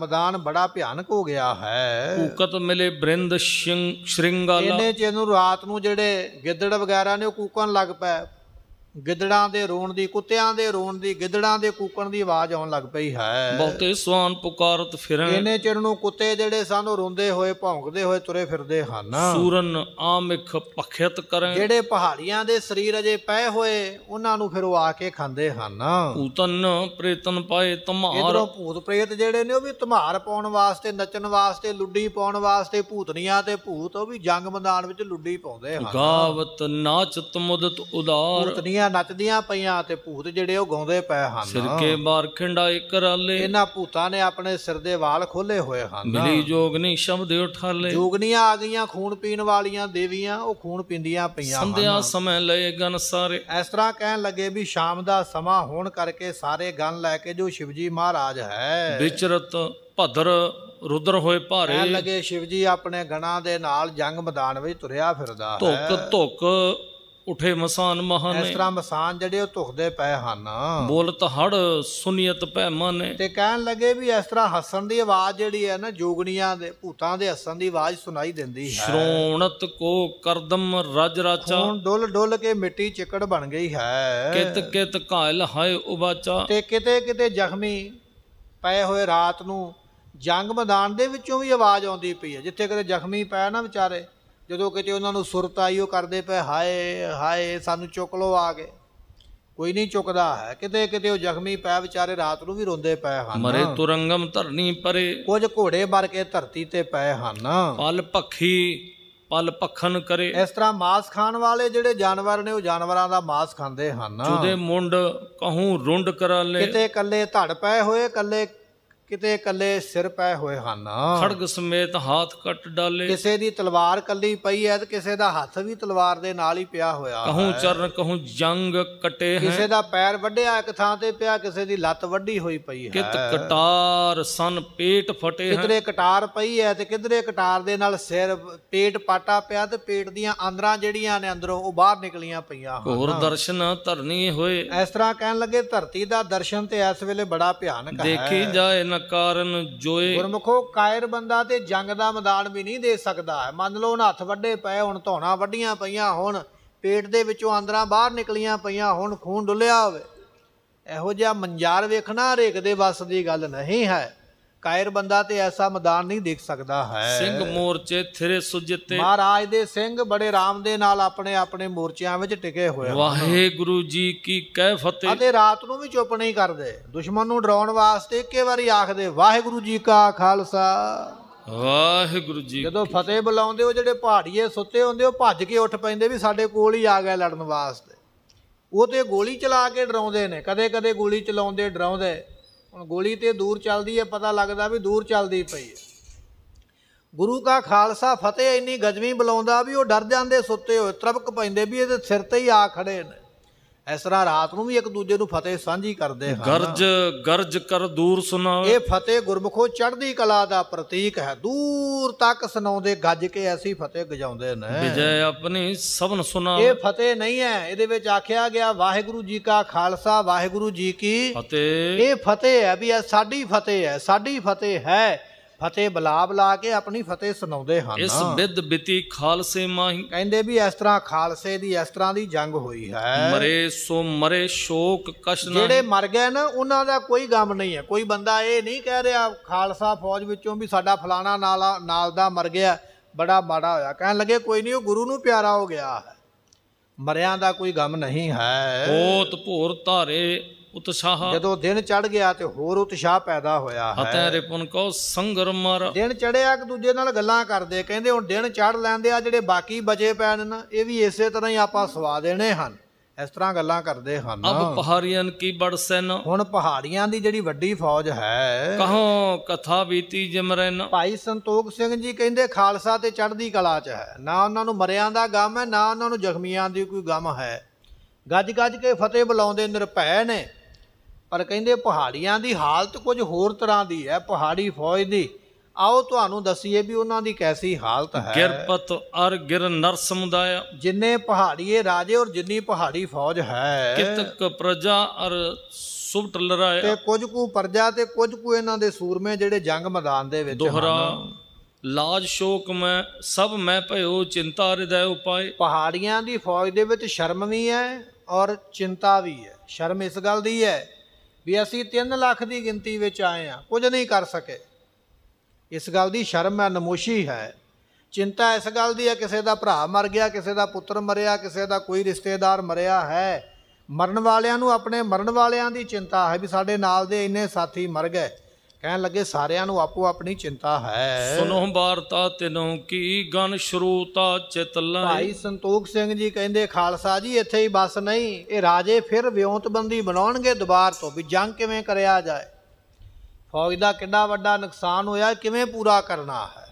ਮੈਦਾਨ ਬੜਾ ਭਿਆਨਕ ਹੋ ਗਿਆ ਹੈ ਕੂਕਤ ਮਿਲੇ ਬ੍ਰਿੰਦ ਸ਼ਿੰਗ ਸ਼੍ਰਿੰਗਾਲਾ ਇਹਨੇ ਚ ਇਹਨੂੰ ਰਾਤ ਨੂੰ ਜਿਹੜੇ ਗਿੱਦੜ ਵਗੈਰਾ ਨੇ ਉਹ ਕੂਕਣ ਲੱਗ ਪਏ ਗਿੱਦੜਾਂ ਦੇ ਰੋਣ ਦੀ ਕੁੱਤਿਆਂ ਦੇ ਰੋਣ ਦੀ ਗਿੱਦੜਾਂ ਦੇ ਕੂਕਣ ਦੀ ਆਵਾਜ਼ ਆਉਣ ਲੱਗ ਪਈ ਹੈ ਬਹੁਤੇ ਸਵਾਨ ਪੁਕਾਰਤ ਫਿਰਨ ਇਹਨੇ ਚਿਰ ਨੂੰ ਕੁੱਤੇ ਜਿਹੜੇ ਉਹ ਰੋਂਦੇ ਹੋਏ ਭੌਂਕਦੇ ਹੋਏ ਤੁਰੇ ਫਿਰਦੇ ਹਨ ਸੂਰਨ ਆਮਿਖ ਪਖਿਤ ਕਰਨ ਜਿਹੜੇ ਪਹਾੜੀਆਂ ਦੇ ਸਰੀਰ ਅਜੇ ਪਏ ਹੋਏ ਉਹਨਾਂ ਨੂੰ ਫਿਰ ਉਹ ਆ ਕੇ ਖਾਂਦੇ ਹਨ ਭੂਤਨ ਪ੍ਰੇਤਨ ਪਾਏ ਧਮਾਰ ਇਧਰੋਂ ਭੂਤ ਪ੍ਰੇਤ ਜਿਹੜੇ ਨੇ ਉਹ ਵੀ ਧਮਾਰ ਪਾਉਣ ਵਾਸਤੇ ਨੱਚਣ ਵਾਸਤੇ ਲੁੱਡੀ ਪਾਉਣ ਵਾਸਤੇ ਭੂਤਨੀਆਂ ਤੇ ਭੂਤ ਉਹ ਵੀ ਜੰਗ ਮੈਦਾਨ ਵਿੱਚ ਲੁੱਡੀ ਪਾਉਂਦੇ ਹਨ ਗਾਵਤ ਨਾਚਤ ਮੁਦਤ ਉਦਾਰ ਪਰੀਆਂ ਨੱਚਦੀਆਂ ਪਈਆਂ ਤੇ ਭੂਤ ਜਿਹੜੇ ਉਹ ਗਾਉਂਦੇ ਪਏ ਹਨ ਸਿਰਕੇ ਬਾਰ ਇੱਕ ਰਾਲੇ ਇਹਨਾਂ ਭੂਤਾਂ ਨੇ ਆਪਣੇ ਸਿਰ ਦੇ ਵਾਲ ਖੋਲੇ ਹੋਏ ਹਨ ਮਿਲੀ ਜੋਗਨੀ ਸ਼ਬਦ ਉਠਾਲੇ ਜੋਗਨੀਆਂ ਆ ਗਈਆਂ ਖੂਨ ਪੀਣ ਵਾਲੀਆਂ ਦੇਵੀਆਂ ਉਹ ਖੂਨ ਪੀਂਦੀਆਂ ਪਈਆਂ ਸੰਧਿਆ ਸਮੇਂ ਲਏ ਗਨ ਸਾਰੇ ਇਸ ਤਰ੍ਹਾਂ ਕਹਿਣ ਲੱਗੇ ਵੀ ਸ਼ਾਮ ਦਾ ਸਮਾਂ ਹੋਣ ਕਰਕੇ ਸਾਰੇ ਗਨ ਲੈ ਕੇ ਜੋ ਸ਼ਿਵਜੀ ਮਹਾਰਾਜ ਹੈ ਵਿਚਰਤ ਭਦਰ ਰੁਦਰ ਹੋਏ ਭਾਰੇ ਕਹਿਣ ਲੱਗੇ ਸ਼ਿਵਜੀ ਆਪਣੇ ਗਣਾ ਦੇ ਨਾਲ ਜੰਗ ਮੈਦਾਨ ਵਿੱਚ ਤੁਰਿਆ ਫਿਰਦਾ ਹੈ ਧੁੱਕ ਧੁੱਕ ਉਠੇ ਮਸਾਨ ਮਹਾਨੇ ਇਸ ਤਰ੍ਹਾਂ ਮਸਾਨ ਜਿਹੜੇ ਉਹ ਧੁਖਦੇ ਪਏ ਹਨ ਬੋਲਤ ਹੜ ਸੁਨੀਅਤ ਪੈਮਾਨੇ ਤੇ ਕਹਿਣ ਲੱਗੇ ਵੀ ਇਸ ਤਰ੍ਹਾਂ ਹੱਸਣ ਦੀ ਆਵਾਜ਼ ਜਿਹੜੀ ਹੈ ਨਾ ਜੋਗਣੀਆਂ ਦੇ ਭੂਤਾਂ ਦੇ ਹੱਸਣ ਦੀ ਆਵਾਜ਼ ਸੁਣਾਈ ਦਿੰਦੀ ਹੈ ਸ਼੍ਰੋਣਤ ਕੋ ਕਰਦਮ ਰਜ ਰਾਚਾ ਹੁਣ ਡੁੱਲ ਡੁੱਲ ਕੇ ਮਿੱਟੀ ਚਿਕੜ ਬਣ ਗਈ ਹੈ ਕਿਤ ਕਿਤ ਘਾਇਲ ਹਾਏ ਉਬਾਚਾ ਤੇ ਕਿਤੇ ਕਿਤੇ ਜ਼ਖਮੀ ਪਏ ਹੋਏ ਰਾਤ ਨੂੰ ਜੰਗ ਮੈਦਾਨ ਦੇ ਵਿੱਚੋਂ ਵੀ ਆਵਾਜ਼ ਆਉਂਦੀ ਪਈ ਹੈ ਜਿੱਥੇ ਕਿਤੇ ਜ਼ਖਮੀ ਪਏ ਨਾ ਵਿਚਾਰੇ ਜਦੋਂ ਕਿਤੇ ਉਹਨਾਂ ਨੂੰ ਸੁਰਤ ਆਈ ਉਹ ਕਰਦੇ ਪਏ ਹਾਏ ਹਾਏ ਸਾਨੂੰ ਚੁੱਕ ਲੋ ਆ ਕੇ ਕੋਈ ਨਹੀਂ ਚੁੱਕਦਾ ਹੈ ਕਿਤੇ ਕਿਤੇ ਉਹ ਜ਼ਖਮੀ ਪੈ ਵਿਚਾਰੇ ਰਾਤ ਨੂੰ ਵੀ ਰੋਂਦੇ ਪਏ ਹਨ ਮਰੇ ਤੁਰੰਗਮ ਧਰਨੀ ਪਰੇ ਕੁਝ ਘੋੜੇ ਮਰ ਕੇ ਧਰਤੀ ਤੇ ਪਏ ਹਨ ਪਲ ਪੱਖੀ ਪਲ ਪਖਨ ਕਰੇ ਇਸ ਤਰ੍ਹਾਂ ਮਾਸ ਖਾਣ ਵਾਲੇ ਜਿਹੜੇ ਜਾਨਵਰ ਨੇ ਉਹ ਜਾਨਵਰਾਂ ਦਾ ਮਾਸ ਖਾਂਦੇ ਹਨ ਜੁਦੇ ਮੁੰਡ ਕਹੂੰ ਰੁੰਡ ਕਰਨ ਲੈ ਕਿਤੇ ਕੱਲੇ ਧੜ ਪਏ ਹੋਏ ਕੱਲੇ ਕਿਤੇ ਇਕੱਲੇ ਸਿਰ ਪਏ ਹੋਏ ਹਨ ਖੜਗ ਸਮੇਤ ਹੱਥ ਕੱਟ ਡਾਲੇ ਕਿਸੇ ਦੀ ਤਲਵਾਰ ਕੱਲੀ ਪਈ ਐ ਤੇ ਕਿਸੇ ਦਾ ਹੱਥ ਵੀ ਤਲਵਾਰ ਦੇ ਨਾਲ ਹੀ ਪਿਆ ਹੋਇਆ ਕਹੂੰ ਚਰਨ ਕਹੂੰ ਜੰਗ ਕਟੇ ਹੈ ਕਿਸੇ ਦਾ ਪੈਰ ਵੱਢਿਆ ਇੱਕ ਥਾਂ ਤੇ ਪਿਆ ਕਿਸੇ ਦੀ ਲੱਤ ਵੱਢੀ ਹੋਈ ਪਈ ਹੈ ਕਿਤ ਕਟਾਰ ਸਨ ਪੇਟ ਫਟੇ ਹੈ ਕਿਧਰੇ ਕਟਾਰ ਪਈ ਐ ਤੇ ਕਿਧਰੇ ਕਟਾਰ ਦੇ ਨਾਲ ਸਿਰ ਪੇਟ ਪਾਟਾ ਪਿਆ ਤੇ ਪੇਟ ਦੀਆਂ ਆਂਦਰਾਂ ਜਿਹੜੀਆਂ ਨੇ ਅੰਦਰੋਂ ਉਹ ਬਾਹਰ ਨਿਕਲੀਆਂ ਪਈਆਂ ਹਨ ਹੋਰ ਦਰਸ਼ਨ ਧਰਨੀ ਹੋਏ ਇਸ ਤਰ੍ਹਾਂ ਕਹਿਣ ਲੱਗੇ ਧਰਤੀ ਦਾ ਦਰਸ਼ਨ ਤੇ ਇਸ ਵੇਲੇ ਬੜਾ ਭਿਆਨਕ ਹੈ ਦੇਖੀ ਜਾਏ ਨਾ ਕਾਰਨ ਜੋਏ ਗੁਰਮਖੋ ਕਾਇਰ ਬੰਦਾ ਤੇ ਜੰਗ ਦਾ ਮੈਦਾਨ ਵੀ ਨਹੀਂ ਦੇ ਸਕਦਾ ਮੰਨ ਲਓ ਉਹਨਾਂ ਹੱਥ ਵੱਡੇ ਪਏ ਹੁਣ ਧੋਣਾ ਵੱਡੀਆਂ ਪਈਆਂ ਹੁਣ ਪੇਟ ਦੇ ਵਿੱਚੋਂ ਆਂਦਰਾਂ ਬਾਹਰ ਨਿਕਲੀਆਂ ਪਈਆਂ ਹੁਣ ਖੂਨ ਡੁੱਲਿਆ ਹੋਵੇ ਇਹੋ ਜਿਹਾ ਮੰਜਾਰ ਵੇਖਣਾ ਹਰੇਕ ਦੇ ਵਸ ਦੀ ਗੱਲ ਨਹੀਂ ਹੈ ਕਾਇਰ ਬੰਦਾ ਤੇ ਐਸਾ ਮੈਦਾਨ ਨਹੀਂ ਦੇਖ ਸਕਦਾ ਹੈ ਸਿੰਘ ਮੋਰਚੇ ਥਿਰੇ ਸੁਜਤੇ ਮਹਾਰਾਜ ਦੇ ਸਿੰਘ ਬੜੇ ਆਰਾਮ ਦੇ ਨਾਲ ਆਪਣੇ ਆਪਣੇ ਮੋਰਚਿਆਂ ਵਿੱਚ ਟਿਕੇ ਹੋਏ ਵਾਹਿਗੁਰੂ ਜੀ ਕੀ ਕਹਿ ਫਤਿਹ ਅਤੇ ਰਾਤ ਨੂੰ ਵੀ ਚੁੱਪ ਨਹੀਂ ਕਰਦੇ ਦੁਸ਼ਮਣ ਨੂੰ ਡਰਾਉਣ ਵਾਸਤੇ ਇੱਕੇ ਵਾਰੀ ਆਖਦੇ ਵਾਹਿਗੁਰੂ ਜੀ ਕਾ ਖਾਲਸਾ ਵਾਹਿਗੁਰੂ ਜੀ ਜਦੋਂ ਫਤਿਹ ਬੁਲਾਉਂਦੇ ਉਹ ਜਿਹੜੇ ਪਹਾੜੀਏ ਸੁੱਤੇ ਹੁੰਦੇ ਉਹ ਭੱਜ ਕੇ ਉੱਠ ਪੈਂਦੇ ਵੀ ਸਾਡੇ ਕੋਲ ਹੀ ਆ ਗਏ ਲੜਨ ਵਾਸਤੇ ਉਹ ਤੇ ਗੋਲੀ ਚਲਾ ਕੇ ਡਰਾਉਂਦੇ ਨੇ ਕਦੇ ਕਦੇ ਗੋਲੀ ਚਲਾਉਂਦੇ ਡਰਾਉਂਦੇ ਹੁਣ ਗੋਲੀ ਤੇ ਦੂਰ ਚੱਲਦੀ ਹੈ ਪਤਾ ਲੱਗਦਾ ਵੀ ਦੂਰ ਚੱਲਦੀ ਪਈ ਹੈ ਗੁਰੂ ਕਾ ਖਾਲਸਾ ਫਤਿਹ ਇੰਨੀ ਗਜਵੀ ਬੁਲਾਉਂਦਾ ਵੀ ਉਹ ਡਰ ਜਾਂਦੇ ਸੁੱਤੇ ਹੋਏ ਤਰਬਕ ਪੈਂਦੇ ਵੀ ਇਹਦੇ ਸਿਰ ਤੇ ਹੀ ਆ ਖੜੇ ਨੇ ਇਸ ਤਰ੍ਹਾਂ ਰਾਤ ਨੂੰ ਵੀ ਇੱਕ ਦੂਜੇ ਨੂੰ ਫਤਿਹ ਸਾਂਝੀ ਕਰਦੇ ਹਨ ਗਰਜ ਗਰਜ ਕਰ ਦੂਰ ਸੁਣਾਵੇ ਇਹ ਫਤਿਹ ਗੁਰਮਖੋ ਚੜ੍ਹਦੀ ਕਲਾ ਦਾ ਪ੍ਰਤੀਕ ਹੈ ਦੂਰ ਤੱਕ ਸੁਣਾਉਂਦੇ ਗੱਜ ਕੇ ਐਸੀ ਫਤਿਹ ਗਜਾਉਂਦੇ ਨੇ ਵਿਜੈ ਆਪਣੀ ਸਭਨ ਸੁਣਾ ਇਹ ਫਤਿਹ ਨਹੀਂ ਹੈ ਇਹਦੇ ਵਿੱਚ ਆਖਿਆ ਗਿਆ ਵਾਹਿਗੁਰੂ ਜੀ ਕਾ ਖਾਲਸਾ ਵਾਹਿਗੁਰੂ ਜੀ ਕੀ ਫਤਿਹ ਇਹ ਫਤਿਹ ਹੈ ਵੀ ਇਹ ਸਾਡੀ ਫਤਿਹ ਹੈ ਸਾਡੀ ਫਤਿਹ ਹੈ ਫਤਿਹ ਬਲਾਬ ਲਾ ਕੇ ਆਪਣੀ ਫਤਿਹ ਸੁਣਾਉਂਦੇ ਹਨ ਇਸ ਵਿਦ ਬਿਤੀ ਖਾਲਸੇ ਮਾਹੀ ਕਹਿੰਦੇ ਵੀ ਇਸ ਤਰ੍ਹਾਂ ਖਾਲਸੇ ਦੀ ਇਸ ਤਰ੍ਹਾਂ ਦੀ ਜੰਗ ਹੋਈ ਹੈ ਮਰੇ ਸੋ ਮਰੇ ਸ਼ੋਕ ਕਸ਼ ਨਾ ਜਿਹੜੇ ਮਰ ਗਏ ਨਾ ਉਹਨਾਂ ਦਾ ਕੋਈ ਗਮ ਨਹੀਂ ਹੈ ਕੋਈ ਬੰਦਾ ਇਹ ਨਹੀਂ ਕਹਿ ਰਿਹਾ ਖਾਲਸਾ ਫੌਜ ਵਿੱਚੋਂ ਵੀ ਸਾਡਾ ਫਲਾਣਾ ਨਾਲ ਨਾਲ ਦਾ ਮਰ ਗਿਆ ਬੜਾ ਮਾੜਾ ਹੋਇਆ ਕਹਿਣ ਲੱਗੇ ਕੋਈ ਨਹੀਂ ਉਹ ਗੁਰੂ ਨੂੰ ਪਿਆਰਾ ਹੋ ਗਿਆ ਮਰਿਆਂ ਦਾ ਕੋਈ ਗਮ ਨਹੀਂ ਹੈ ਹੋਤ ਭੋਰ ਧਾਰੇ ਉਤਸ਼ਾਹ ਜਦੋਂ ਦਿਨ ਚੜ ਗਿਆ ਤੇ ਹੋਰ ਉਤਸ਼ਾਹ ਪੈਦਾ ਹੋਇਆ ਹੈ ਹਤੈ ਰਿਪਨ ਕੋ ਸੰਗਰਮਰ ਦਿਨ ਚੜਿਆ ਇੱਕ ਦੂਜੇ ਨਾਲ ਗੱਲਾਂ ਕਰਦੇ ਕਹਿੰਦੇ ਹੁਣ ਦਿਨ ਚੜ ਲੈਂਦੇ ਆ ਜਿਹੜੇ ਬਾਕੀ ਬਚੇ ਨੇ ਨਾ ਇਹ ਵੀ ਇਸੇ ਤਰ੍ਹਾਂ ਹੀ ਆਪਾਂ ਸਵਾ ਦੇਣੇ ਹਨ ਇਸ ਤਰ੍ਹਾਂ ਗੱਲਾਂ ਕਰਦੇ ਹਨ ਅਬ ਪਹਾੜੀਆਂ ਕੀ ਬੜਸਨ ਹੁਣ ਪਹਾੜੀਆਂ ਦੀ ਜਿਹੜੀ ਵੱਡੀ ਫੌਜ ਹੈ ਕਹੋ ਕਥਾ ਬੀਤੀ ਜਮਰਨ ਭਾਈ ਸੰਤੋਖ ਸਿੰਘ ਜੀ ਕਹਿੰਦੇ ਖਾਲਸਾ ਤੇ ਚੜ੍ਹਦੀ ਕਲਾ ਚ ਹੈ ਨਾ ਉਹਨਾਂ ਨੂੰ ਮਰਿਆਂ ਦਾ ਗਮ ਹੈ ਨਾ ਉਹਨਾਂ ਨੂੰ ਜ਼ਖਮੀਆਂ ਦੀ ਕੋਈ ਗਮ ਹੈ ਗੱਜ ਗੱਜ ਕੇ ਫਤਿਹ ਬੁਲਾਉਂਦੇ ਨਿਰਭੈ ਨੇ ਪਰ ਕਹਿੰਦੇ ਪਹਾੜੀਆਂ ਦੀ ਹਾਲਤ ਕੁਝ ਹੋਰ ਤਰ੍ਹਾਂ ਦੀ ਹੈ ਪਹਾੜੀ ਫੌਜ ਦੀ ਆਓ ਤੁਹਾਨੂੰ ਦਸੀਏ ਵੀ ਉਹਨਾਂ ਦੀ ਕੈਸੀ ਹਾਲਤ ਹੈ ਗਿਰਪਤ ਅਰ ਗਿਰ ਨਰ ਜਿੰਨੇ ਪਹਾੜੀਏ ਰਾਜੇ ਔਰ ਜਿੰਨੀ ਪਹਾੜੀ ਫੌਜ ਹੈ ਕਿਤਕ ਪ੍ਰਜਾ ਅਰ ਸੁਭ ਟਲਰਾਇ ਤੇ ਕੁਝ ਕੁ ਪ੍ਰਜਾ ਤੇ ਕੁਝ ਕੁ ਇਹਨਾਂ ਦੇ ਸੂਰਮੇ ਜਿਹੜੇ ਜੰਗ ਮੈਦਾਨ ਦੇ ਵਿੱਚ ਦੋਹਰਾ ਲਾਜ ਸ਼ੋਕ ਮੈਂ ਸਭ ਮੈਂ ਭਇਓ ਚਿੰਤਾ ਹਿਰਦੈ ਉਪਾਏ ਪਹਾੜੀਆਂ ਦੀ ਫੌਜ ਦੇ ਵਿੱਚ ਸ਼ਰਮ ਵੀ ਹੈ ਔਰ ਚਿੰਤਾ ਵੀ ਹੈ ਸ਼ਰਮ ਇਸ ਗੱਲ ਦੀ ਹੈ ਵੀ ਅਸੀਂ 3 ਲੱਖ ਦੀ ਗਿਣਤੀ ਵਿੱਚ ਆਏ ਆ ਕੁਝ ਨਹੀਂ ਕਰ ਸਕੇ ਇਸ ਗੱਲ ਦੀ ਸ਼ਰਮ ਹੈ ਨਮੋਸ਼ੀ ਹੈ ਚਿੰਤਾ ਇਸ ਗੱਲ ਦੀ ਹੈ ਕਿਸੇ ਦਾ ਭਰਾ ਮਰ ਗਿਆ ਕਿਸੇ ਦਾ ਪੁੱਤਰ ਮਰਿਆ ਕਿਸੇ ਦਾ ਕੋਈ ਰਿਸ਼ਤੇਦਾਰ ਮਰਿਆ ਹੈ ਮਰਨ ਵਾਲਿਆਂ ਨੂੰ ਆਪਣੇ ਮਰਨ ਵਾਲਿਆਂ ਦੀ ਚਿੰਤਾ ਹੈ ਵੀ ਸਾਡੇ ਨਾਲ ਦੇ ਇੰਨੇ ਸਾਥੀ ਮਰ ਗਏ ਕਹਿਣ ਲੱਗੇ ਸਾਰਿਆਂ ਨੂੰ ਆਪੋ ਆਪਣੀ ਚਿੰਤਾ ਹੈ ਸੁਨੋ ਬਾਰਤਾ ਤਿਨੋਂ ਕੀ ਗਨ ਸ਼ਰੂਤਾ ਚਿਤ ਲੈ ਭਾਈ ਸੰਤੋਖ ਸਿੰਘ ਜੀ ਕਹਿੰਦੇ ਖਾਲਸਾ ਜੀ ਇੱਥੇ ਹੀ ਬਸ ਨਹੀਂ ਇਹ ਰਾਜੇ ਫਿਰ ਵਿਉਂਤਬੰਦੀ ਬਣਾਉਣਗੇ ਦੁਬਾਰ ਤੋਂ ਵੀ ਜੰਗ ਕਿਵੇਂ ਕਰਿਆ ਜਾਏ ਫੌਜ ਦਾ ਕਿੰਨਾ ਵੱਡਾ ਨੁਕਸਾਨ ਹੋਇਆ ਕਿਵੇਂ ਪੂਰਾ ਕਰਨਾ ਹੈ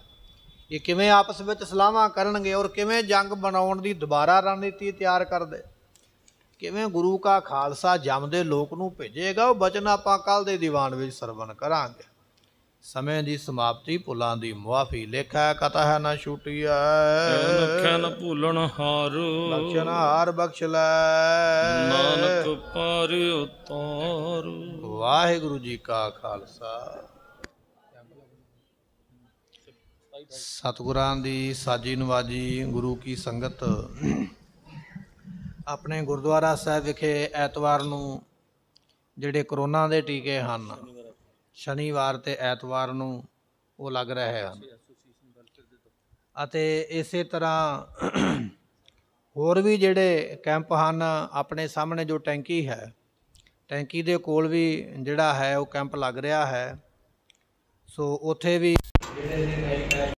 ਇਹ ਕਿਵੇਂ ਆਪਸ ਵਿੱਚ ਸਲਾਹਾਂ ਕਰਨਗੇ ਔਰ ਕਿਵੇਂ ਜੰਗ ਬਣਾਉਣ ਦੀ ਦੁਬਾਰਾ ਰਣਨੀਤੀ ਤਿਆਰ ਕਰਦੇ ਕਿਵੇਂ ਗੁਰੂ ਕਾ ਖਾਲਸਾ ਜੰਮਦੇ ਲੋਕ ਨੂੰ ਭੇਜੇਗਾ ਉਹ ਬਚਨ ਆਪਾਂ ਕੱਲ ਦੇ ਦੀਵਾਨ ਵਿੱਚ ਸਰਵਣ ਕਰਾਂਗੇ ਸਮੇਂ ਦੀ ਸਮਾਪਤੀ ਭੁੱਲਾਂ ਦੀ ਮੁਆਫੀ ਲੇਖਾ ਕਤਾ ਹੈ ਨਾ ਛੁੱਟੀ ਐ ਲਖਨ ਭੁੱਲਣ ਹਾਰੂ ਲਖਿਆ ਹਾਰ ਬਖਸ਼ ਲੈ ਨਾਨਕ ਪਰ ਉਤਾਰ ਵਾਹਿਗੁਰੂ ਜੀ ਕਾ ਖਾਲਸਾ ਸਤਿਗੁਰਾਂ ਦੀ ਸਾਜੀ ਨਵਾਜੀ ਗੁਰੂ ਕੀ ਸੰਗਤ ਆਪਣੇ ਗੁਰਦੁਆਰਾ ਸਾਹਿਬ ਵਿਖੇ ਐਤਵਾਰ ਨੂੰ ਜਿਹੜੇ ਕਰੋਨਾ ਦੇ ਟੀਕੇ ਹਨ ਸ਼ਨੀਵਾਰ ਤੇ ਐਤਵਾਰ ਨੂੰ ਉਹ ਲੱਗ ਰਹੇ ਹਨ ਅਤੇ ਇਸੇ ਤਰ੍ਹਾਂ ਹੋਰ ਵੀ ਜਿਹੜੇ ਕੈਂਪ ਹਨ ਆਪਣੇ ਸਾਹਮਣੇ ਜੋ ਟੈਂਕੀ ਹੈ ਟੈਂਕੀ ਦੇ ਕੋਲ ਵੀ ਜਿਹੜਾ ਹੈ ਉਹ ਕੈਂਪ ਲੱਗ ਰਿਹਾ ਹੈ ਸੋ ਉੱਥੇ ਵੀ ਜਿਹੜੇ